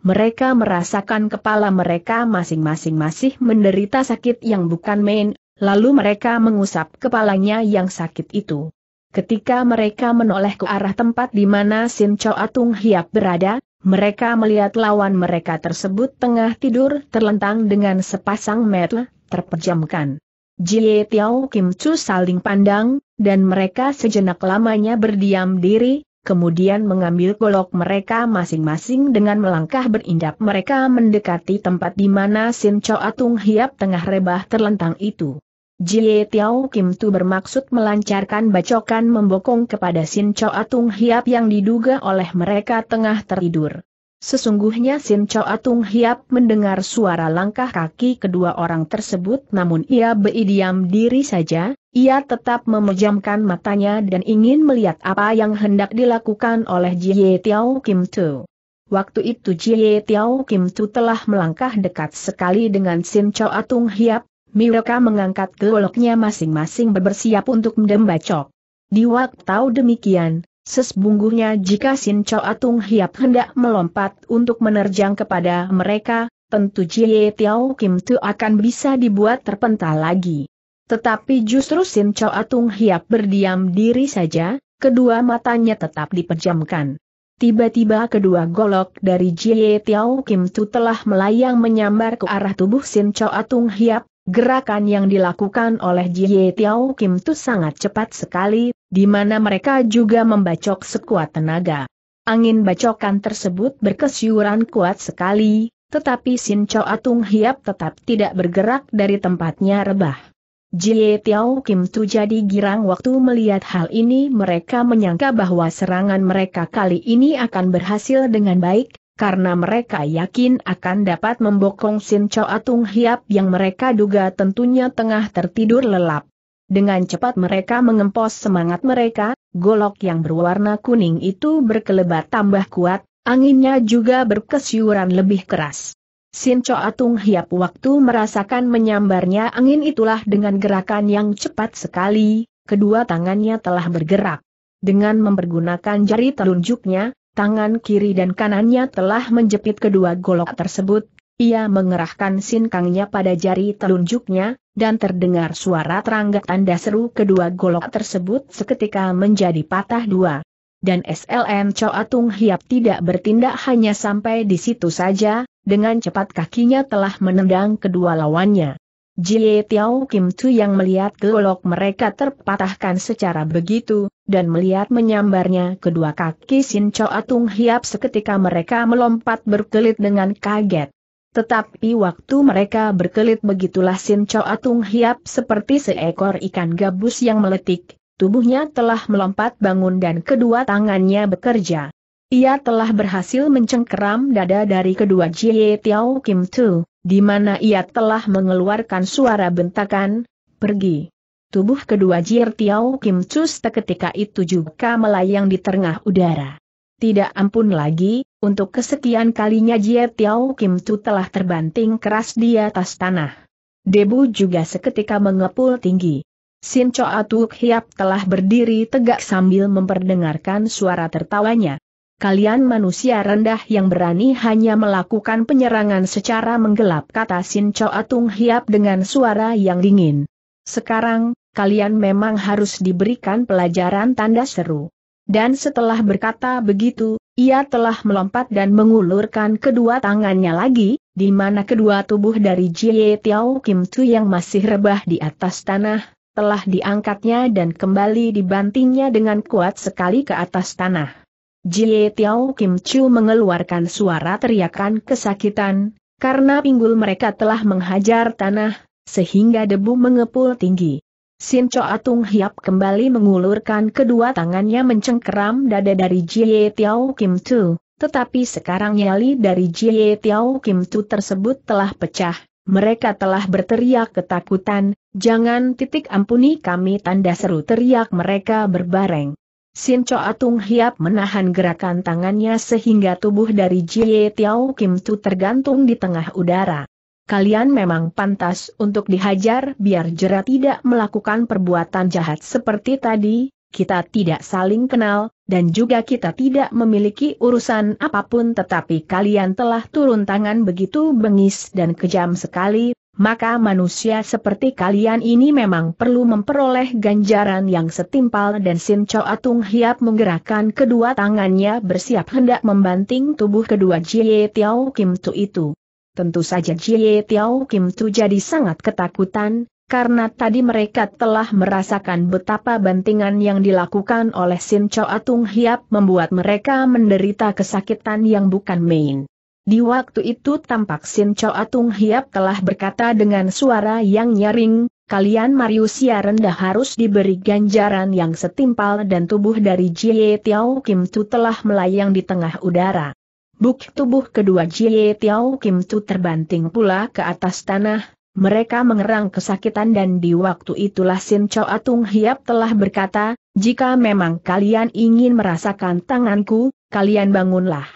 Mereka merasakan kepala mereka masing-masing masih menderita sakit yang bukan main, lalu mereka mengusap kepalanya yang sakit itu. Ketika mereka menoleh ke arah tempat di mana Sin Chow Atung Hiap berada, mereka melihat lawan mereka tersebut tengah tidur terlentang dengan sepasang mata terpejamkan. Jie Tiao Kim Chu saling pandang, dan mereka sejenak lamanya berdiam diri, kemudian mengambil golok mereka masing-masing dengan melangkah berindap mereka mendekati tempat di mana Sin Chow Atung Hiap tengah rebah terlentang itu. Jie Tiao Kim Tu bermaksud melancarkan bacokan membokong kepada Sin Chow Atung Hiap yang diduga oleh mereka tengah tertidur. Sesungguhnya Sin Chao Atung Hiap mendengar suara langkah kaki kedua orang tersebut namun ia beridiam diri saja, ia tetap memejamkan matanya dan ingin melihat apa yang hendak dilakukan oleh Jie Tiao Kim Tu. Waktu itu Jie Tiao Kim Tu telah melangkah dekat sekali dengan Sin Chao Atung Hiap, mereka mengangkat goloknya masing-masing bersiap untuk mendembacok. Di waktu demikian, Sesungguhnya jika Sin Cho Atung Hiap hendak melompat untuk menerjang kepada mereka, tentu Jie Tiao Kim Tu akan bisa dibuat terpental lagi. Tetapi justru Sin Cho Atung Hiap berdiam diri saja, kedua matanya tetap dipejamkan. Tiba-tiba kedua golok dari Jie Tiao Kim Tu telah melayang menyambar ke arah tubuh Sin Cho Atung Hiap, Gerakan yang dilakukan oleh Jie Tiao Kim Tu sangat cepat sekali, di mana mereka juga membacok sekuat tenaga. Angin bacokan tersebut berkesyuran kuat sekali, tetapi Sin Cho Atung Hiap tetap tidak bergerak dari tempatnya rebah. Jie Tiao Kim Tu jadi girang waktu melihat hal ini mereka menyangka bahwa serangan mereka kali ini akan berhasil dengan baik, karena mereka yakin akan dapat membokong Sin Cho Atung Hiap yang mereka duga tentunya tengah tertidur lelap. Dengan cepat mereka mengempos semangat mereka, golok yang berwarna kuning itu berkelebat tambah kuat, anginnya juga berkesiuran lebih keras. Sin Cho Atung Hiap waktu merasakan menyambarnya angin itulah dengan gerakan yang cepat sekali, kedua tangannya telah bergerak. Dengan mempergunakan jari telunjuknya, tangan kiri dan kanannya telah menjepit kedua golok tersebut, ia mengerahkan sinkangnya pada jari telunjuknya, dan terdengar suara teranggak tanda seru kedua golok tersebut seketika menjadi patah dua. Dan SLM Choa Tung Hiap tidak bertindak hanya sampai di situ saja, dengan cepat kakinya telah menendang kedua lawannya. Jie Tiao Kim Tu yang melihat golok mereka terpatahkan secara begitu, dan melihat menyambarnya kedua kaki Sin Choa Tung Hiap seketika mereka melompat berkelit dengan kaget. Tetapi waktu mereka berkelit begitulah Sin Cho Atung hiap seperti seekor ikan gabus yang meletik, tubuhnya telah melompat bangun dan kedua tangannya bekerja. Ia telah berhasil mencengkeram dada dari kedua Jie Tiao Kim Tu, di mana ia telah mengeluarkan suara bentakan, pergi. Tubuh kedua Jie Tiao Kim Tu seketika itu juga melayang di tengah udara. Tidak ampun lagi, untuk kesekian kalinya Jie Tiao Kim Tu telah terbanting keras di atas tanah. Debu juga seketika mengepul tinggi. Sin Choa Tuk Hiap telah berdiri tegak sambil memperdengarkan suara tertawanya. Kalian manusia rendah yang berani hanya melakukan penyerangan secara menggelap kata Sin Choa Tung Hiap dengan suara yang dingin. Sekarang, kalian memang harus diberikan pelajaran tanda seru. Dan setelah berkata begitu, ia telah melompat dan mengulurkan kedua tangannya lagi, di mana kedua tubuh dari Jie Tiao Kim Tu yang masih rebah di atas tanah, telah diangkatnya dan kembali dibantingnya dengan kuat sekali ke atas tanah. Jie Tiao Kim Chu mengeluarkan suara teriakan kesakitan, karena pinggul mereka telah menghajar tanah, sehingga debu mengepul tinggi. Sin Choa Tung Hiap kembali mengulurkan kedua tangannya mencengkeram dada dari Jie Tiao Kim Tu, tetapi sekarang nyali dari Jie Tiao Kim Tu tersebut telah pecah, mereka telah berteriak ketakutan, jangan titik ampuni kami tanda seru teriak mereka berbareng. Sin Choa Tung Hiap menahan gerakan tangannya sehingga tubuh dari Jie Tiao Kim Tu tergantung di tengah udara kalian memang pantas untuk dihajar biar jera tidak melakukan perbuatan jahat seperti tadi, kita tidak saling kenal, dan juga kita tidak memiliki urusan apapun tetapi kalian telah turun tangan begitu bengis dan kejam sekali, maka manusia seperti kalian ini memang perlu memperoleh ganjaran yang setimpal dan Sin Cho Atung Hiap menggerakkan kedua tangannya bersiap hendak membanting tubuh kedua Jie Tiao Kim Tu itu. Tentu saja Jie Tiao Kim Tu jadi sangat ketakutan, karena tadi mereka telah merasakan betapa bantingan yang dilakukan oleh Sin Cho Atung Hiap membuat mereka menderita kesakitan yang bukan main. Di waktu itu tampak Sin Cho Atung Hiap telah berkata dengan suara yang nyaring, kalian Mariusia rendah harus diberi ganjaran yang setimpal dan tubuh dari Jie Tiao Kim Tu telah melayang di tengah udara. Buk tubuh kedua Jie Tiao Kim Tu terbanting pula ke atas tanah, mereka mengerang kesakitan dan di waktu itulah Sin Cho Atung Hiap telah berkata, jika memang kalian ingin merasakan tanganku, kalian bangunlah.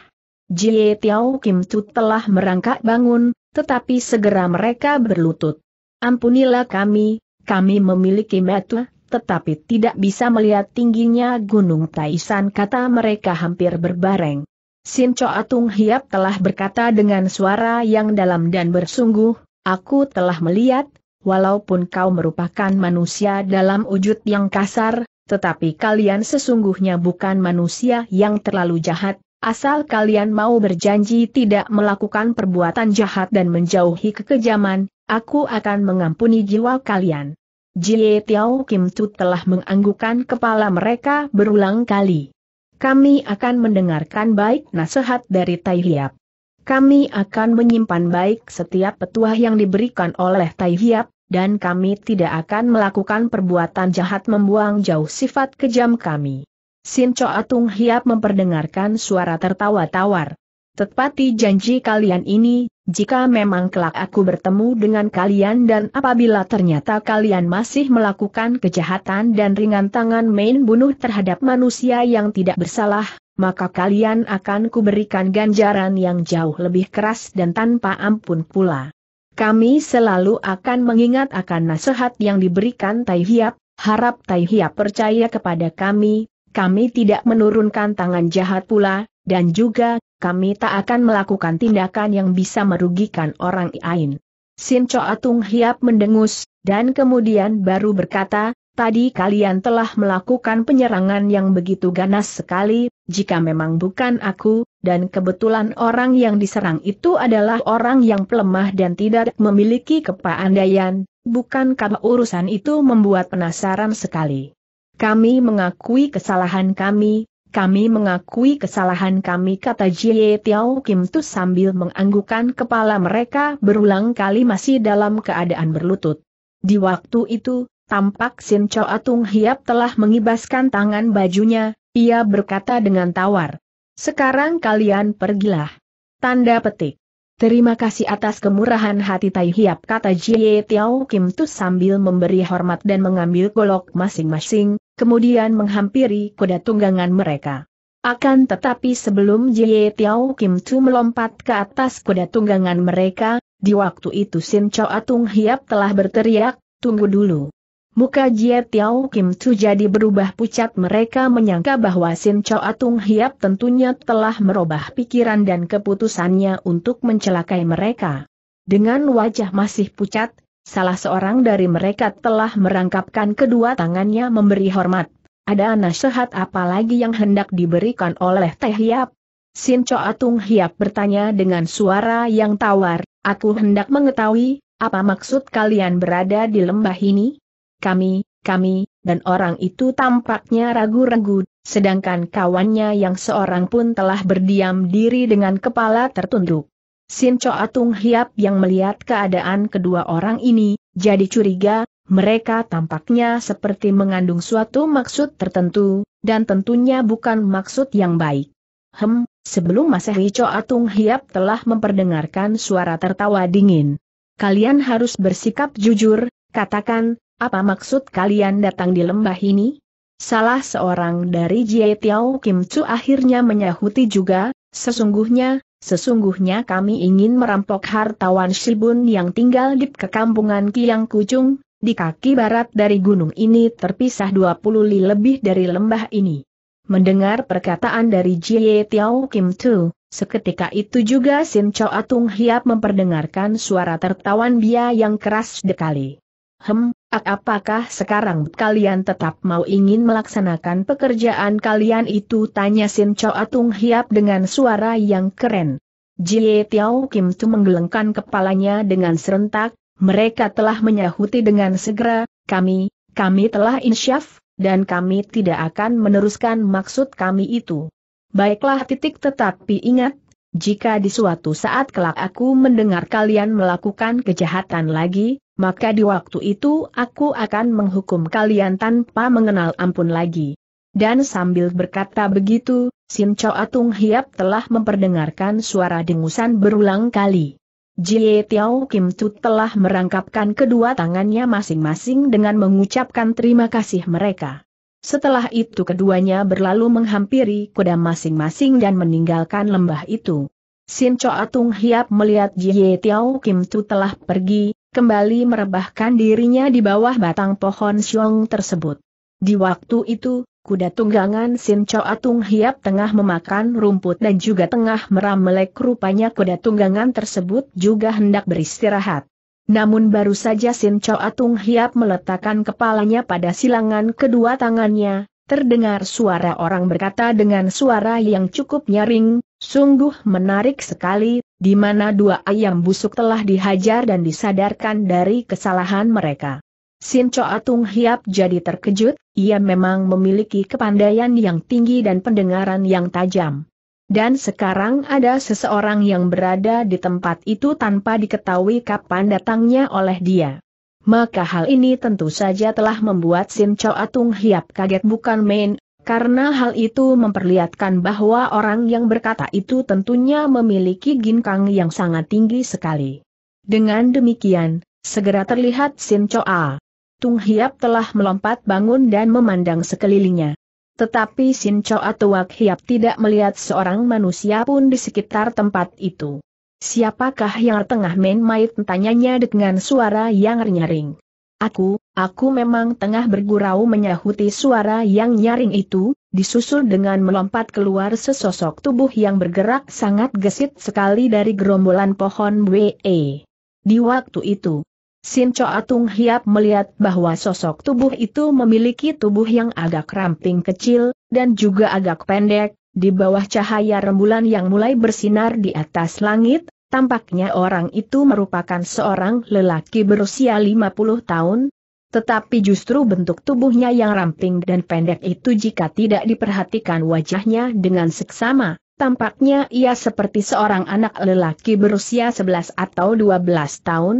Jie Tiao Kim Tu telah merangkak bangun, tetapi segera mereka berlutut. Ampunilah kami, kami memiliki mata, tetapi tidak bisa melihat tingginya Gunung Taisan kata mereka hampir berbareng. Sin Cho Atung Hiap telah berkata dengan suara yang dalam dan bersungguh, aku telah melihat, walaupun kau merupakan manusia dalam wujud yang kasar, tetapi kalian sesungguhnya bukan manusia yang terlalu jahat, asal kalian mau berjanji tidak melakukan perbuatan jahat dan menjauhi kekejaman, aku akan mengampuni jiwa kalian. Jie Tiao Kim Tu telah menganggukkan kepala mereka berulang kali. Kami akan mendengarkan baik nasihat dari Tai Hiap. Kami akan menyimpan baik setiap petuah yang diberikan oleh Tai Hiap, dan kami tidak akan melakukan perbuatan jahat membuang jauh sifat kejam kami. Sin Cho Atung Hiap memperdengarkan suara tertawa tawar tepati janji kalian ini, jika memang kelak aku bertemu dengan kalian dan apabila ternyata kalian masih melakukan kejahatan dan ringan tangan main bunuh terhadap manusia yang tidak bersalah, maka kalian akan kuberikan ganjaran yang jauh lebih keras dan tanpa ampun pula. Kami selalu akan mengingat akan nasihat yang diberikan Tai Hiap, harap Tai Hiap percaya kepada kami, kami tidak menurunkan tangan jahat pula, dan juga kami tak akan melakukan tindakan yang bisa merugikan orang lain. Sin Choa Tung Hiap mendengus, dan kemudian baru berkata, tadi kalian telah melakukan penyerangan yang begitu ganas sekali, jika memang bukan aku, dan kebetulan orang yang diserang itu adalah orang yang pelemah dan tidak memiliki kepandaian, bukankah urusan itu membuat penasaran sekali? Kami mengakui kesalahan kami, kami mengakui kesalahan kami kata Jie Tiao Kim Tu sambil menganggukkan kepala mereka berulang kali masih dalam keadaan berlutut. Di waktu itu, tampak Sin Cho Atung Hiap telah mengibaskan tangan bajunya, ia berkata dengan tawar. Sekarang kalian pergilah. Tanda petik. Terima kasih atas kemurahan hati Tai Hiap kata Jie Tiao Kim Tu sambil memberi hormat dan mengambil golok masing-masing, kemudian menghampiri kuda tunggangan mereka. Akan tetapi sebelum Jie Tiao Kim Tu melompat ke atas kuda tunggangan mereka, di waktu itu Sin Chao Atung Hiap telah berteriak, tunggu dulu. Muka Jie Tiao Kim Tu jadi berubah pucat mereka menyangka bahwa Sin Cho Atung Hiap tentunya telah merubah pikiran dan keputusannya untuk mencelakai mereka. Dengan wajah masih pucat, salah seorang dari mereka telah merangkapkan kedua tangannya memberi hormat. Ada nasihat apa lagi yang hendak diberikan oleh Teh Hiap? Sin Cho Atung Hiap bertanya dengan suara yang tawar, aku hendak mengetahui, apa maksud kalian berada di lembah ini? kami, kami, dan orang itu tampaknya ragu-ragu, sedangkan kawannya yang seorang pun telah berdiam diri dengan kepala tertunduk. Sin Cho Atung Hiap yang melihat keadaan kedua orang ini, jadi curiga, mereka tampaknya seperti mengandung suatu maksud tertentu, dan tentunya bukan maksud yang baik. Hem, sebelum Masehi Cho Atung Hiap telah memperdengarkan suara tertawa dingin. Kalian harus bersikap jujur, katakan, apa maksud kalian datang di lembah ini? Salah seorang dari Jie Tiao Kim Chu akhirnya menyahuti juga, sesungguhnya, sesungguhnya kami ingin merampok hartawan Shibun yang tinggal di kekampungan Kiang Kucung, di kaki barat dari gunung ini terpisah 20 li lebih dari lembah ini. Mendengar perkataan dari Jie Tiao Kim Chu, seketika itu juga Sin Chao Atung Hiap memperdengarkan suara tertawan Bia yang keras sekali. Hem, apakah sekarang kalian tetap mau ingin melaksanakan pekerjaan kalian itu? Tanya Sin Cho Atung Hiap dengan suara yang keren. Jie Tiao Kim Tu menggelengkan kepalanya dengan serentak, mereka telah menyahuti dengan segera, kami, kami telah insyaf, dan kami tidak akan meneruskan maksud kami itu. Baiklah titik tetapi ingat, jika di suatu saat kelak aku mendengar kalian melakukan kejahatan lagi, maka di waktu itu aku akan menghukum kalian tanpa mengenal ampun lagi. Dan sambil berkata begitu, Sin Chow Atung Hiap telah memperdengarkan suara dengusan berulang kali. Jie Tiao Kim Tu telah merangkapkan kedua tangannya masing-masing dengan mengucapkan terima kasih mereka. Setelah itu keduanya berlalu menghampiri kuda masing-masing dan meninggalkan lembah itu. Sin Chow Atung Hiap melihat Jie Tiao Kim Tu telah pergi, kembali merebahkan dirinya di bawah batang pohon siung tersebut. Di waktu itu, kuda tunggangan Sin Cho Atung Hiap tengah memakan rumput dan juga tengah meramelek rupanya kuda tunggangan tersebut juga hendak beristirahat. Namun baru saja Sin Cho Atung Hiap meletakkan kepalanya pada silangan kedua tangannya, terdengar suara orang berkata dengan suara yang cukup nyaring, sungguh menarik sekali, di mana dua ayam busuk telah dihajar dan disadarkan dari kesalahan mereka. Sin Choa Tung Hiap jadi terkejut, ia memang memiliki kepandaian yang tinggi dan pendengaran yang tajam. Dan sekarang ada seseorang yang berada di tempat itu tanpa diketahui kapan datangnya oleh dia. Maka hal ini tentu saja telah membuat Sin Choa Tung Hiap kaget bukan main, karena hal itu memperlihatkan bahwa orang yang berkata itu tentunya memiliki ginkang yang sangat tinggi sekali. Dengan demikian, segera terlihat Sin Choa. Tung Hiap telah melompat bangun dan memandang sekelilingnya. Tetapi Sin Choa Tuak Hiap tidak melihat seorang manusia pun di sekitar tempat itu. Siapakah yang tengah main-main tanyanya dengan suara yang nyaring. Aku, aku memang tengah bergurau menyahuti suara yang nyaring itu, disusul dengan melompat keluar sesosok tubuh yang bergerak sangat gesit sekali dari gerombolan pohon WE. Di waktu itu, Sin Cho Atung Hiap melihat bahwa sosok tubuh itu memiliki tubuh yang agak ramping kecil, dan juga agak pendek, di bawah cahaya rembulan yang mulai bersinar di atas langit, Tampaknya orang itu merupakan seorang lelaki berusia 50 tahun, tetapi justru bentuk tubuhnya yang ramping dan pendek itu jika tidak diperhatikan wajahnya dengan seksama, tampaknya ia seperti seorang anak lelaki berusia 11 atau 12 tahun.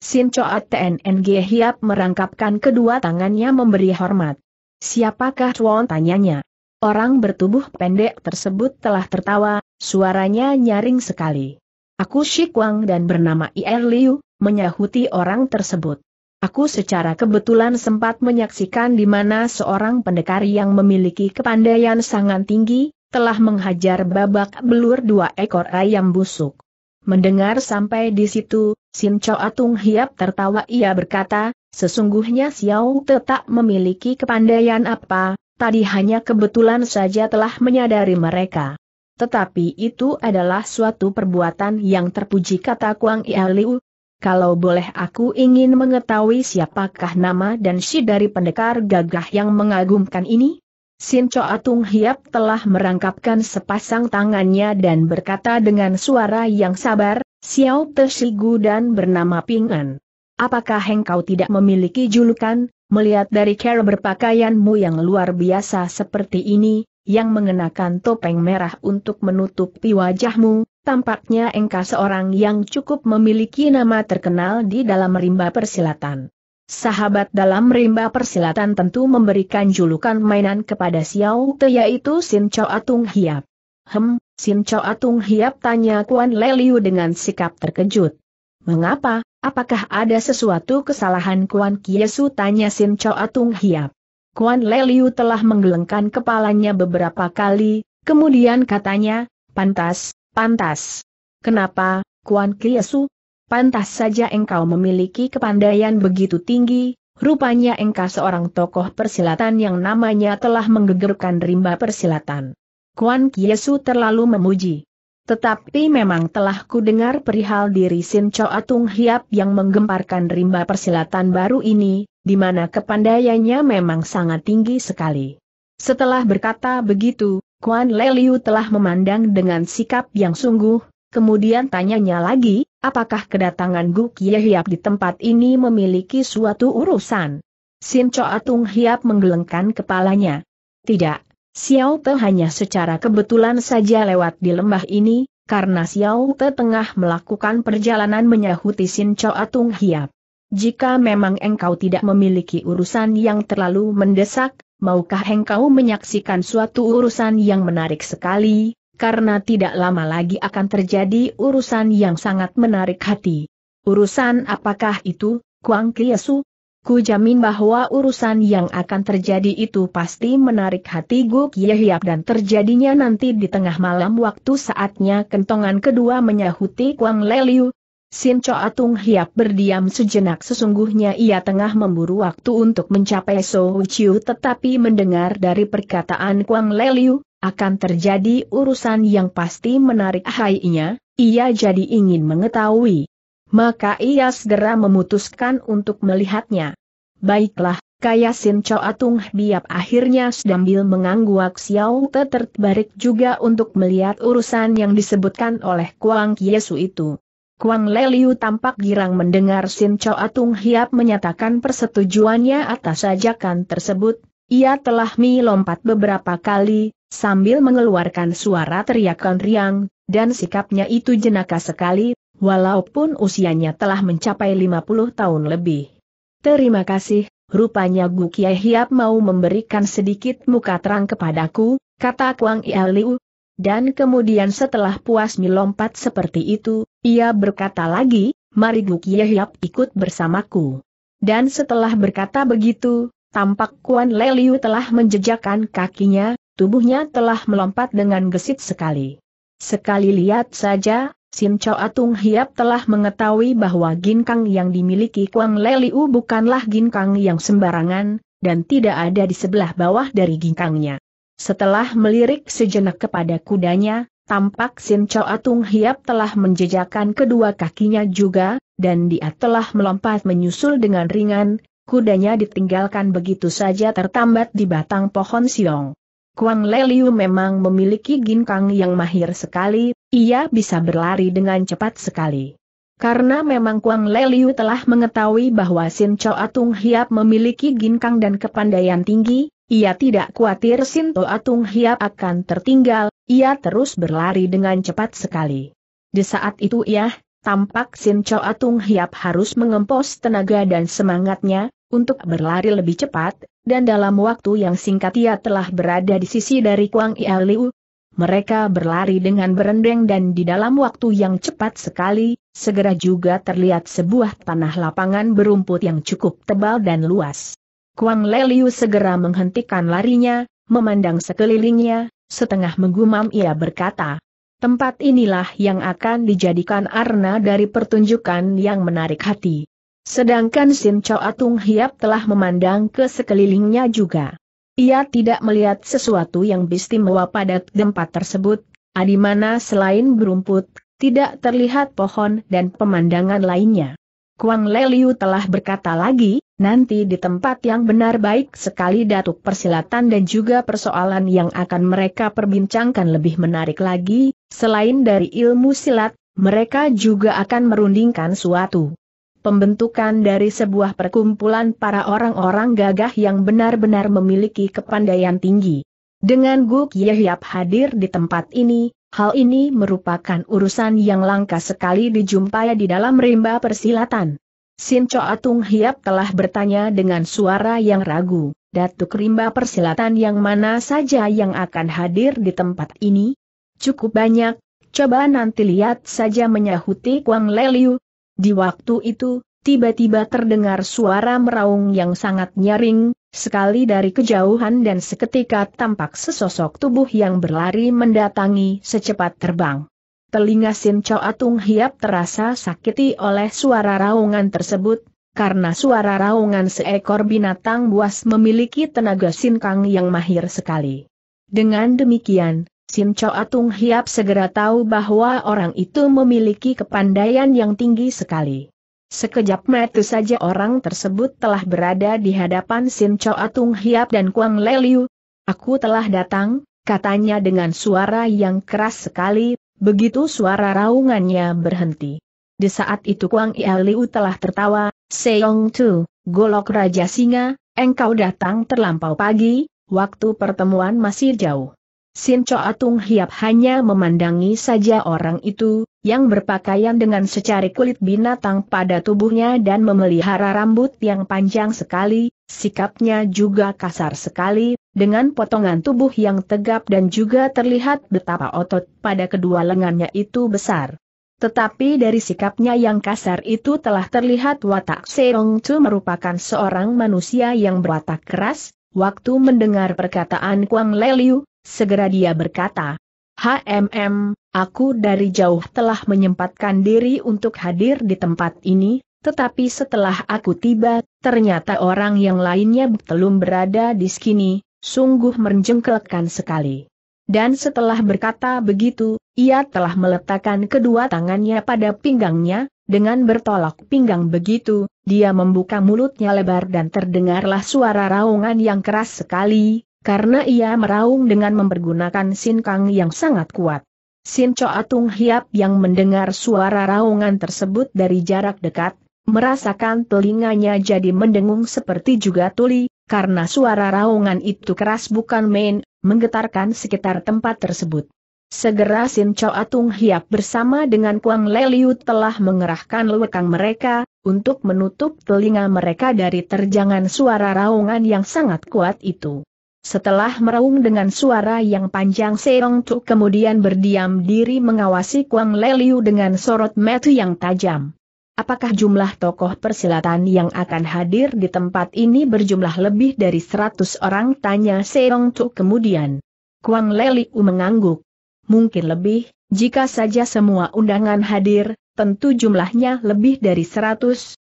Sin Choa TNNG Hiap merangkapkan kedua tangannya memberi hormat. Siapakah Chuan tanyanya? Orang bertubuh pendek tersebut telah tertawa, suaranya nyaring sekali. Aku Shikwang dan bernama Ir Liu, menyahuti orang tersebut. Aku secara kebetulan sempat menyaksikan di mana seorang pendekar yang memiliki kepandaian sangat tinggi, telah menghajar babak belur dua ekor ayam busuk. Mendengar sampai di situ, Sin Cho Atung Hiap tertawa ia berkata, sesungguhnya Xiao tetap memiliki kepandaian apa, tadi hanya kebetulan saja telah menyadari mereka. Tetapi itu adalah suatu perbuatan yang terpuji kata Kuang Ialiu. Kalau boleh aku ingin mengetahui siapakah nama dan si dari pendekar gagah yang mengagumkan ini? Sin Choa Tung Hiap telah merangkapkan sepasang tangannya dan berkata dengan suara yang sabar, Xiao Tesigu dan bernama Ping An. Apakah engkau tidak memiliki julukan, melihat dari cara berpakaianmu yang luar biasa seperti ini, yang mengenakan topeng merah untuk menutupi wajahmu, tampaknya engkau seorang yang cukup memiliki nama terkenal di dalam rimba persilatan. Sahabat dalam rimba persilatan tentu memberikan julukan mainan kepada Xiao Te yaitu Sin Chow Atung Hiap. Hem, Sin Chow Atung Hiap tanya Kuan Leliu dengan sikap terkejut. Mengapa, apakah ada sesuatu kesalahan Kuan Kiesu tanya Sin Chow Atung Hiap. Kuan Leliu telah menggelengkan kepalanya beberapa kali, kemudian katanya, pantas, pantas. Kenapa, Kuan Kiesu? Pantas saja engkau memiliki kepandaian begitu tinggi, rupanya engkau seorang tokoh persilatan yang namanya telah menggegerkan rimba persilatan. Kuan Kiesu terlalu memuji. Tetapi memang telah kudengar perihal diri Sin Choa Atung Hiap yang menggemparkan rimba persilatan baru ini, di mana kepandaiannya memang sangat tinggi sekali. Setelah berkata begitu, Kuan Leliu telah memandang dengan sikap yang sungguh, kemudian tanyanya lagi, apakah kedatangan Gu Kie Hiap di tempat ini memiliki suatu urusan? Sin Choa Tung Hiap menggelengkan kepalanya. Tidak, Xiao Te hanya secara kebetulan saja lewat di lembah ini, karena Xiao Te tengah melakukan perjalanan menyahuti Sin Choa Tung Hiap jika memang engkau tidak memiliki urusan yang terlalu mendesak, maukah engkau menyaksikan suatu urusan yang menarik sekali, karena tidak lama lagi akan terjadi urusan yang sangat menarik hati. Urusan apakah itu, Kuang Kiesu? Ku jamin bahwa urusan yang akan terjadi itu pasti menarik hati Guk Yehiap dan terjadinya nanti di tengah malam waktu saatnya kentongan kedua menyahuti Kuang Leliu, Sin Choa Tung Hiap berdiam sejenak sesungguhnya ia tengah memburu waktu untuk mencapai So Chiu tetapi mendengar dari perkataan Kuang Leliu, akan terjadi urusan yang pasti menarik hainya, ia jadi ingin mengetahui. Maka ia segera memutuskan untuk melihatnya. Baiklah, kaya Sin Choa Tung Hiap akhirnya sedambil mengangguk Xiao Te tertarik juga untuk melihat urusan yang disebutkan oleh Kuang Kiesu itu. Kuang Leliu tampak girang mendengar Sin Choa Tung Hiap menyatakan persetujuannya atas ajakan tersebut, ia telah melompat beberapa kali, sambil mengeluarkan suara teriakan riang, dan sikapnya itu jenaka sekali, walaupun usianya telah mencapai 50 tahun lebih. Terima kasih, rupanya Gu Kiai Hiap mau memberikan sedikit muka terang kepadaku, kata Kuang Ia Liu, dan kemudian setelah puas melompat seperti itu, ia berkata lagi, mari Guk Yehyap ikut bersamaku. Dan setelah berkata begitu, tampak Kuan Leliu telah menjejakkan kakinya, tubuhnya telah melompat dengan gesit sekali. Sekali lihat saja, Sim Chow Atung Hiap telah mengetahui bahwa ginkang yang dimiliki Kuang Leliu bukanlah ginkang yang sembarangan, dan tidak ada di sebelah bawah dari ginkangnya. Setelah melirik sejenak kepada kudanya, tampak Sin Chow Atung Hiap telah menjejakan kedua kakinya juga, dan dia telah melompat menyusul dengan ringan, kudanya ditinggalkan begitu saja tertambat di batang pohon siong. Kuang Leliu memang memiliki ginkang yang mahir sekali, ia bisa berlari dengan cepat sekali. Karena memang Kuang Leliu telah mengetahui bahwa Sin Chow Atung Hiap memiliki ginkang dan kepandaian tinggi, ia tidak khawatir Sinto Atung Hiap akan tertinggal, ia terus berlari dengan cepat sekali. Di saat itu ia, tampak Sinto Atung Hiap harus mengempos tenaga dan semangatnya, untuk berlari lebih cepat, dan dalam waktu yang singkat ia telah berada di sisi dari Kuang Ia Liu. Mereka berlari dengan berendeng dan di dalam waktu yang cepat sekali, segera juga terlihat sebuah tanah lapangan berumput yang cukup tebal dan luas. Kuang Leliu segera menghentikan larinya, memandang sekelilingnya, setengah menggumam ia berkata, tempat inilah yang akan dijadikan arna dari pertunjukan yang menarik hati. Sedangkan Sin Chow Atung Hiap telah memandang ke sekelilingnya juga. Ia tidak melihat sesuatu yang istimewa pada tempat tersebut, di mana selain berumput, tidak terlihat pohon dan pemandangan lainnya. Kuang Leliu telah berkata lagi, nanti di tempat yang benar baik sekali datuk persilatan dan juga persoalan yang akan mereka perbincangkan lebih menarik lagi, selain dari ilmu silat, mereka juga akan merundingkan suatu pembentukan dari sebuah perkumpulan para orang-orang gagah yang benar-benar memiliki kepandaian tinggi. Dengan Guk Yehyap hadir di tempat ini, Hal ini merupakan urusan yang langka sekali dijumpai di dalam rimba persilatan. Sinco Atung Hiap telah bertanya dengan suara yang ragu, Datuk Rimba Persilatan yang mana saja yang akan hadir di tempat ini? Cukup banyak, coba nanti lihat saja menyahuti Kuang Leliu. Di waktu itu, tiba-tiba terdengar suara meraung yang sangat nyaring, sekali dari kejauhan dan seketika tampak sesosok tubuh yang berlari mendatangi secepat terbang. Telinga Sin Choa Atung Hiap terasa sakiti oleh suara raungan tersebut, karena suara raungan seekor binatang buas memiliki tenaga Kang yang mahir sekali. Dengan demikian, Sin Choa Atung Hiap segera tahu bahwa orang itu memiliki kepandaian yang tinggi sekali. Sekejap mata saja orang tersebut telah berada di hadapan Sin Chow Atung Hiap dan Kuang Leliu. Aku telah datang, katanya dengan suara yang keras sekali, begitu suara raungannya berhenti. Di saat itu Kuang Leliu telah tertawa, Seong Tu, golok Raja Singa, engkau datang terlampau pagi, waktu pertemuan masih jauh. Sin Cho Atung Hiap hanya memandangi saja orang itu, yang berpakaian dengan secari kulit binatang pada tubuhnya dan memelihara rambut yang panjang sekali, sikapnya juga kasar sekali, dengan potongan tubuh yang tegap dan juga terlihat betapa otot pada kedua lengannya itu besar. Tetapi dari sikapnya yang kasar itu telah terlihat watak Seong Tu merupakan seorang manusia yang berwatak keras, waktu mendengar perkataan Kuang Leliu, Segera dia berkata, HMM, aku dari jauh telah menyempatkan diri untuk hadir di tempat ini, tetapi setelah aku tiba, ternyata orang yang lainnya belum berada di sini, sungguh menjengkelkan sekali. Dan setelah berkata begitu, ia telah meletakkan kedua tangannya pada pinggangnya, dengan bertolak pinggang begitu, dia membuka mulutnya lebar dan terdengarlah suara raungan yang keras sekali, karena ia meraung dengan mempergunakan sinkang yang sangat kuat. Sin Choa Atung Hiap yang mendengar suara raungan tersebut dari jarak dekat, merasakan telinganya jadi mendengung seperti juga tuli, karena suara raungan itu keras bukan main, menggetarkan sekitar tempat tersebut. Segera Sin Choa Atung Hiap bersama dengan Kuang Leliu telah mengerahkan lewekang mereka, untuk menutup telinga mereka dari terjangan suara raungan yang sangat kuat itu. Setelah meraung dengan suara yang panjang Seong Tu kemudian berdiam diri mengawasi Kuang Leliu dengan sorot metu yang tajam. Apakah jumlah tokoh persilatan yang akan hadir di tempat ini berjumlah lebih dari 100 orang? Tanya Seong Tu kemudian. Kuang Leliu mengangguk. Mungkin lebih, jika saja semua undangan hadir, tentu jumlahnya lebih dari 100,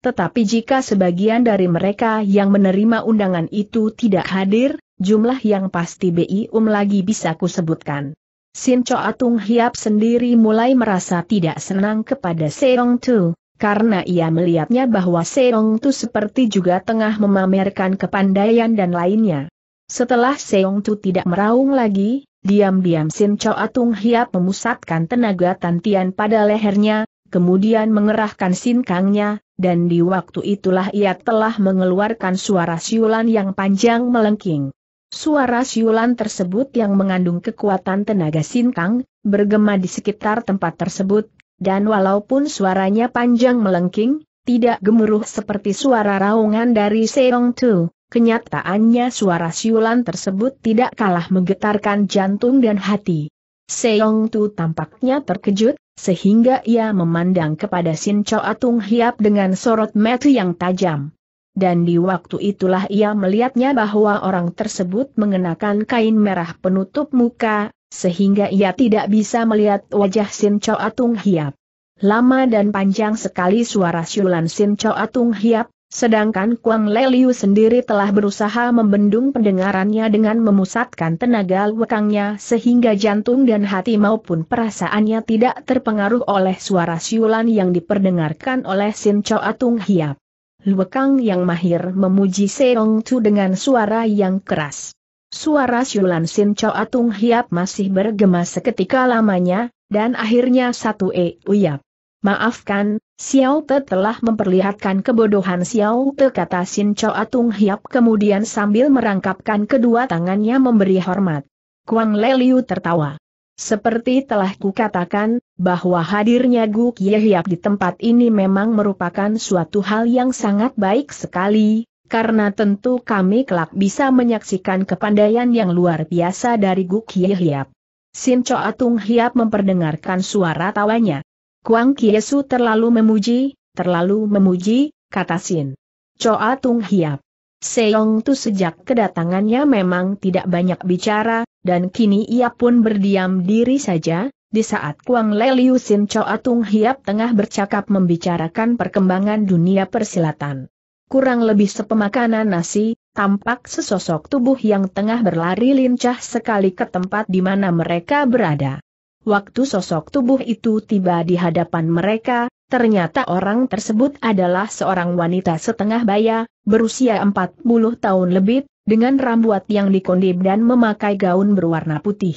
tetapi jika sebagian dari mereka yang menerima undangan itu tidak hadir, jumlah yang pasti um lagi bisa kusebutkan. Sin Cho Atung Hiap sendiri mulai merasa tidak senang kepada Seong Tu, karena ia melihatnya bahwa Seong Tu seperti juga tengah memamerkan kepandaian dan lainnya. Setelah Seong Tu tidak meraung lagi, diam-diam Sin Cho Atung Hiap memusatkan tenaga tantian pada lehernya, kemudian mengerahkan Kangnya, dan di waktu itulah ia telah mengeluarkan suara siulan yang panjang melengking. Suara siulan tersebut yang mengandung kekuatan tenaga sinkang, bergema di sekitar tempat tersebut, dan walaupun suaranya panjang melengking, tidak gemuruh seperti suara raungan dari Seong Tu, kenyataannya suara siulan tersebut tidak kalah menggetarkan jantung dan hati. Seong Tu tampaknya terkejut, sehingga ia memandang kepada Sin Choa Tung Hiap dengan sorot mata yang tajam. Dan di waktu itulah ia melihatnya bahwa orang tersebut mengenakan kain merah penutup muka, sehingga ia tidak bisa melihat wajah Sin Cho Atung Hiap. Lama dan panjang sekali suara siulan Sin Cho Atung Hiap, sedangkan Kuang Leliu sendiri telah berusaha membendung pendengarannya dengan memusatkan tenaga lukangnya sehingga jantung dan hati maupun perasaannya tidak terpengaruh oleh suara siulan yang diperdengarkan oleh Sin Cho Atung Hiap. Luekang yang mahir memuji Seong Chu dengan suara yang keras. Suara Siulan Sin Chow Atung Hiap masih bergema seketika lamanya, dan akhirnya satu E Uyap. Maafkan, Xiao Te telah memperlihatkan kebodohan Xiao Te kata Sin Chow Atung Hiap kemudian sambil merangkapkan kedua tangannya memberi hormat. Kuang Leliu tertawa. Seperti telah kukatakan, bahwa hadirnya Gu Kiehyap di tempat ini memang merupakan suatu hal yang sangat baik sekali, karena tentu kami kelak bisa menyaksikan kepandaian yang luar biasa dari Gu Kiehyap. Sin Cho Atung Hiap memperdengarkan suara tawanya. Kuang Kiesu terlalu memuji, terlalu memuji, kata Sin. Cho Atung Hiap. Seong Tu sejak kedatangannya memang tidak banyak bicara, dan kini ia pun berdiam diri saja, di saat Kuang Leliu Sin Choa Tung Hiap tengah bercakap membicarakan perkembangan dunia persilatan. Kurang lebih sepemakanan nasi, tampak sesosok tubuh yang tengah berlari lincah sekali ke tempat di mana mereka berada. Waktu sosok tubuh itu tiba di hadapan mereka, ternyata orang tersebut adalah seorang wanita setengah baya, berusia 40 tahun lebih, dengan rambut yang dikondip dan memakai gaun berwarna putih.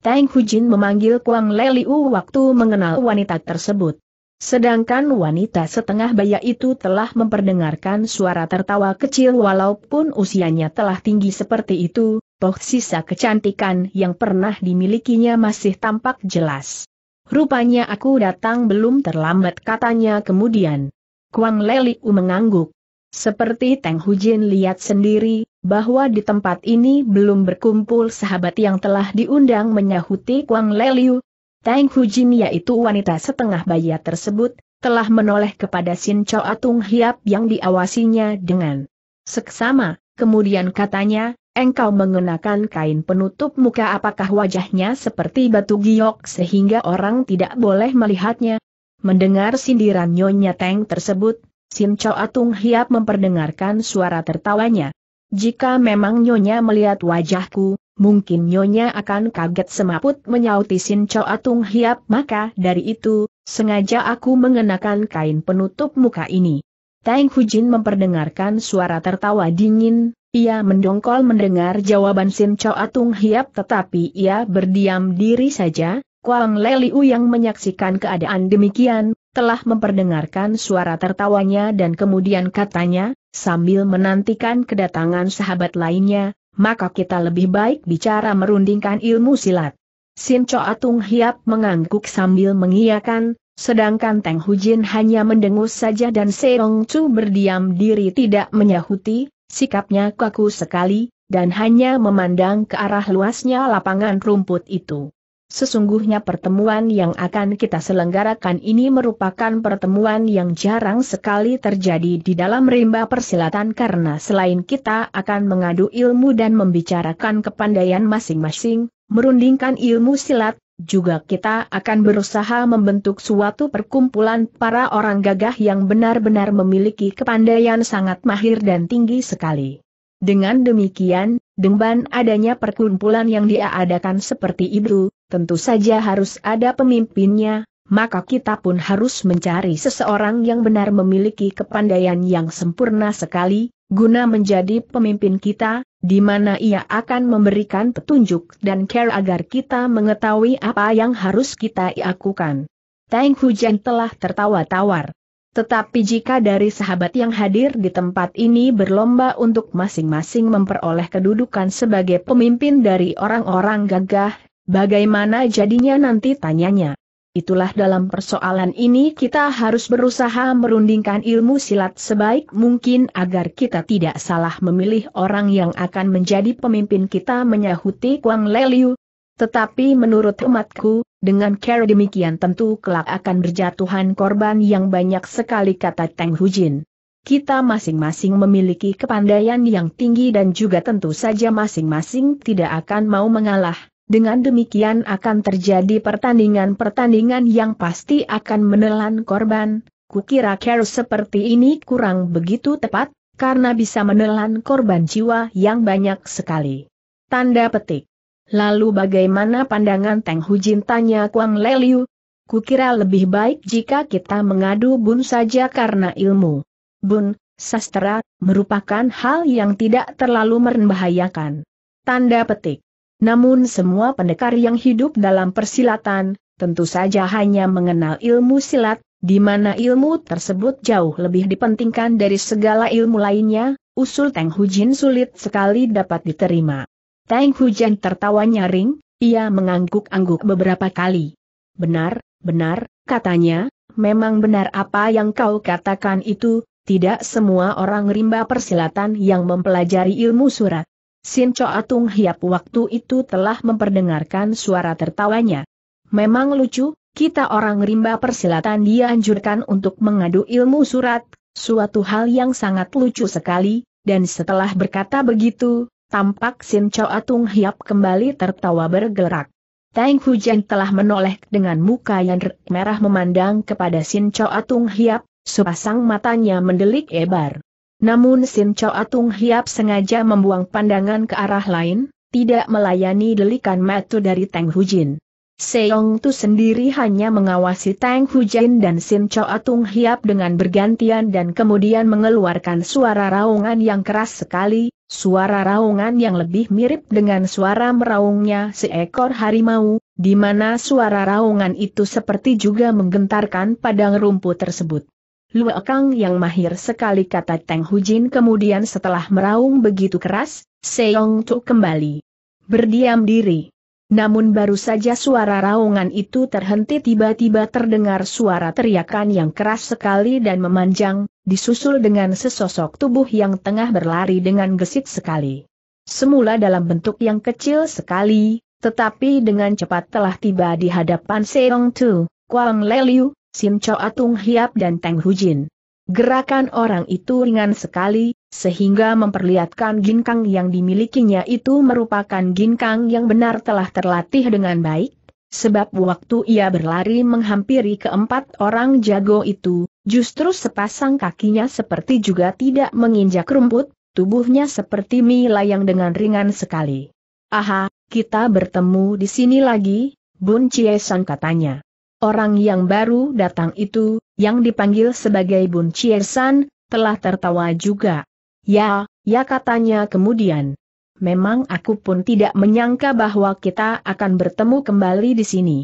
Tang Hujin memanggil Kuang Leliu waktu mengenal wanita tersebut. Sedangkan wanita setengah baya itu telah memperdengarkan suara tertawa kecil walaupun usianya telah tinggi seperti itu, toh sisa kecantikan yang pernah dimilikinya masih tampak jelas. Rupanya aku datang belum terlambat katanya kemudian. Kuang Leliu mengangguk. Seperti Teng Hujin lihat sendiri, bahwa di tempat ini belum berkumpul sahabat yang telah diundang menyahuti Kuang Leliu. Teng Hujin yaitu wanita setengah baya tersebut, telah menoleh kepada Sin Cho Atung Hiap yang diawasinya dengan seksama, kemudian katanya, engkau mengenakan kain penutup muka apakah wajahnya seperti batu giok sehingga orang tidak boleh melihatnya? Mendengar sindiran Nyonya Teng tersebut, Sim Chow Atung Hiap memperdengarkan suara tertawanya. Jika memang Nyonya melihat wajahku, mungkin Nyonya akan kaget semaput menyauti Sin Chow Atung Hiap maka dari itu, sengaja aku mengenakan kain penutup muka ini. Tang Hujin memperdengarkan suara tertawa dingin, ia mendongkol mendengar jawaban Sin Chow Atung Hiap tetapi ia berdiam diri saja, Kuang Leliu yang menyaksikan keadaan demikian, telah memperdengarkan suara tertawanya dan kemudian katanya, sambil menantikan kedatangan sahabat lainnya, maka kita lebih baik bicara merundingkan ilmu silat. Sin Choa Atung Hiap mengangguk sambil mengiyakan, sedangkan Teng Hujin hanya mendengus saja dan Seong Chu berdiam diri tidak menyahuti, sikapnya kaku sekali, dan hanya memandang ke arah luasnya lapangan rumput itu. Sesungguhnya pertemuan yang akan kita selenggarakan ini merupakan pertemuan yang jarang sekali terjadi di dalam rimba persilatan karena selain kita akan mengadu ilmu dan membicarakan kepandaian masing-masing, merundingkan ilmu silat, juga kita akan berusaha membentuk suatu perkumpulan para orang gagah yang benar-benar memiliki kepandaian sangat mahir dan tinggi sekali. Dengan demikian, dengan adanya perkumpulan yang diadakan seperti itu, tentu saja harus ada pemimpinnya, maka kita pun harus mencari seseorang yang benar memiliki kepandaian yang sempurna sekali, guna menjadi pemimpin kita, di mana ia akan memberikan petunjuk dan care agar kita mengetahui apa yang harus kita lakukan. Tang Hujan telah tertawa tawar. Tetapi jika dari sahabat yang hadir di tempat ini berlomba untuk masing-masing memperoleh kedudukan sebagai pemimpin dari orang-orang gagah, Bagaimana jadinya nanti tanyanya? Itulah dalam persoalan ini kita harus berusaha merundingkan ilmu silat sebaik mungkin agar kita tidak salah memilih orang yang akan menjadi pemimpin kita menyahuti Kuang Leliu. Tetapi menurut umatku, dengan cara demikian tentu kelak akan berjatuhan korban yang banyak sekali kata Teng Hujin. Kita masing-masing memiliki kepandaian yang tinggi dan juga tentu saja masing-masing tidak akan mau mengalah dengan demikian akan terjadi pertandingan-pertandingan yang pasti akan menelan korban. Kukira care seperti ini kurang begitu tepat, karena bisa menelan korban jiwa yang banyak sekali. Tanda petik. Lalu bagaimana pandangan Teng Hujin tanya Kuang Leliu? Kukira lebih baik jika kita mengadu bun saja karena ilmu. Bun, sastra, merupakan hal yang tidak terlalu merembahayakan. Tanda petik. Namun semua pendekar yang hidup dalam persilatan, tentu saja hanya mengenal ilmu silat, di mana ilmu tersebut jauh lebih dipentingkan dari segala ilmu lainnya, usul Teng Hujin sulit sekali dapat diterima. Teng Hujan tertawa nyaring, ia mengangguk-angguk beberapa kali. Benar, benar, katanya, memang benar apa yang kau katakan itu, tidak semua orang rimba persilatan yang mempelajari ilmu surat. Sin Choa Tung Hiap waktu itu telah memperdengarkan suara tertawanya. Memang lucu, kita orang rimba persilatan dianjurkan untuk mengadu ilmu surat, suatu hal yang sangat lucu sekali, dan setelah berkata begitu, tampak Sin Choa Tung Hiap kembali tertawa bergerak. Tang Hujan telah menoleh dengan muka yang merah memandang kepada Sin Choa Tung Hiap, sepasang matanya mendelik ebar. Namun Sin Chow Atung Hiap sengaja membuang pandangan ke arah lain, tidak melayani delikan metu dari Teng Hujin. Seong Tu sendiri hanya mengawasi Tang Jin dan Sin Cho Atung Hiap dengan bergantian dan kemudian mengeluarkan suara raungan yang keras sekali, suara raungan yang lebih mirip dengan suara meraungnya seekor harimau, di mana suara raungan itu seperti juga menggentarkan padang rumput tersebut. Lue Kang yang mahir sekali kata Teng Hujin kemudian setelah meraung begitu keras, Seong Tu kembali. Berdiam diri. Namun baru saja suara raungan itu terhenti tiba-tiba terdengar suara teriakan yang keras sekali dan memanjang, disusul dengan sesosok tubuh yang tengah berlari dengan gesit sekali. Semula dalam bentuk yang kecil sekali, tetapi dengan cepat telah tiba di hadapan Seong Tu, Kuang Leliu, Sim Chow Atung Hiap dan Teng Hujin. Gerakan orang itu ringan sekali, sehingga memperlihatkan ginkang yang dimilikinya itu merupakan ginkang yang benar telah terlatih dengan baik, sebab waktu ia berlari menghampiri keempat orang jago itu, justru sepasang kakinya seperti juga tidak menginjak rumput, tubuhnya seperti mie layang dengan ringan sekali. Aha, kita bertemu di sini lagi, Bun Chiesan katanya. Orang yang baru datang itu, yang dipanggil sebagai Bun Chiesan, telah tertawa juga. Ya, ya katanya kemudian. Memang aku pun tidak menyangka bahwa kita akan bertemu kembali di sini.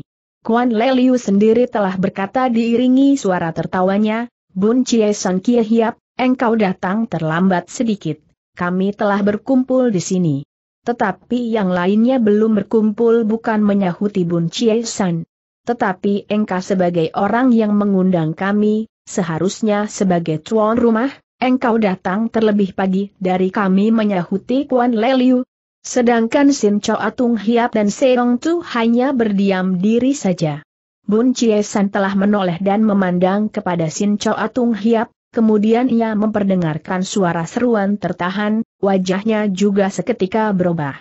Kuan Leliu sendiri telah berkata diiringi suara tertawanya, Bun Chie San Kie Hiap, engkau datang terlambat sedikit. Kami telah berkumpul di sini. Tetapi yang lainnya belum berkumpul bukan menyahuti Bun Chie San. Tetapi engkau sebagai orang yang mengundang kami, seharusnya sebagai tuan rumah, engkau datang terlebih pagi dari kami menyahuti Kuan Leliu. Sedangkan Sin Chow Atung Hiap dan Seong Tu hanya berdiam diri saja. Bun Chie San telah menoleh dan memandang kepada Sin Chow Atung Hiap, kemudian ia memperdengarkan suara seruan tertahan, wajahnya juga seketika berubah.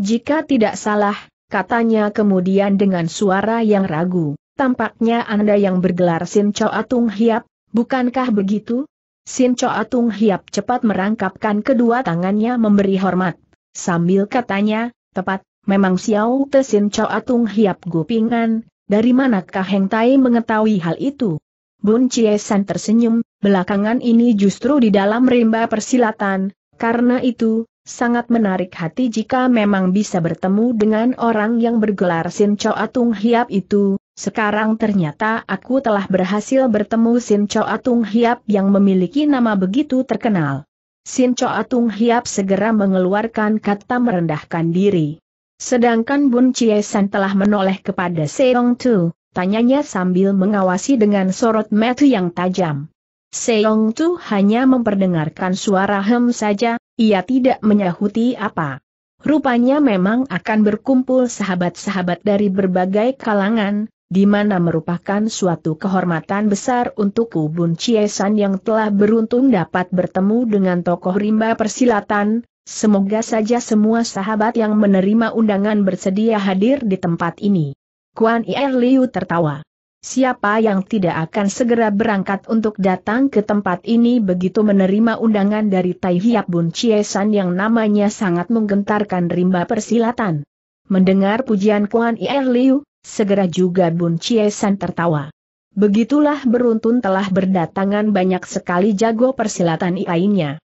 Jika tidak salah, katanya kemudian dengan suara yang ragu, tampaknya Anda yang bergelar Sin Cho Atung Hiap, bukankah begitu? Sin Cho Atung Hiap cepat merangkapkan kedua tangannya memberi hormat. Sambil katanya, tepat, memang Xiao Te Sin Cho Atung Hiap Gupingan, dari manakah Heng Tai mengetahui hal itu? Bun Chie San tersenyum, belakangan ini justru di dalam rimba persilatan, karena itu, sangat menarik hati jika memang bisa bertemu dengan orang yang bergelar Sin Cho Atung Hiap itu, sekarang ternyata aku telah berhasil bertemu Sin Cho Atung Hiap yang memiliki nama begitu terkenal. Sin Cho Atung Hiap segera mengeluarkan kata merendahkan diri. Sedangkan Bun San telah menoleh kepada Seong Tu, tanyanya sambil mengawasi dengan sorot mata yang tajam. Seong Tu hanya memperdengarkan suara hem saja, ia tidak menyahuti apa. Rupanya memang akan berkumpul sahabat-sahabat dari berbagai kalangan, di mana merupakan suatu kehormatan besar untuk Kubun Chiesan yang telah beruntung dapat bertemu dengan tokoh rimba persilatan, semoga saja semua sahabat yang menerima undangan bersedia hadir di tempat ini. Kuan Ir Liu tertawa. Siapa yang tidak akan segera berangkat untuk datang ke tempat ini begitu menerima undangan dari Tai Hiap Bun San yang namanya sangat menggentarkan rimba persilatan. Mendengar pujian Kuan Ier Liu, segera juga Bun San tertawa. Begitulah beruntun telah berdatangan banyak sekali jago persilatan lainnya.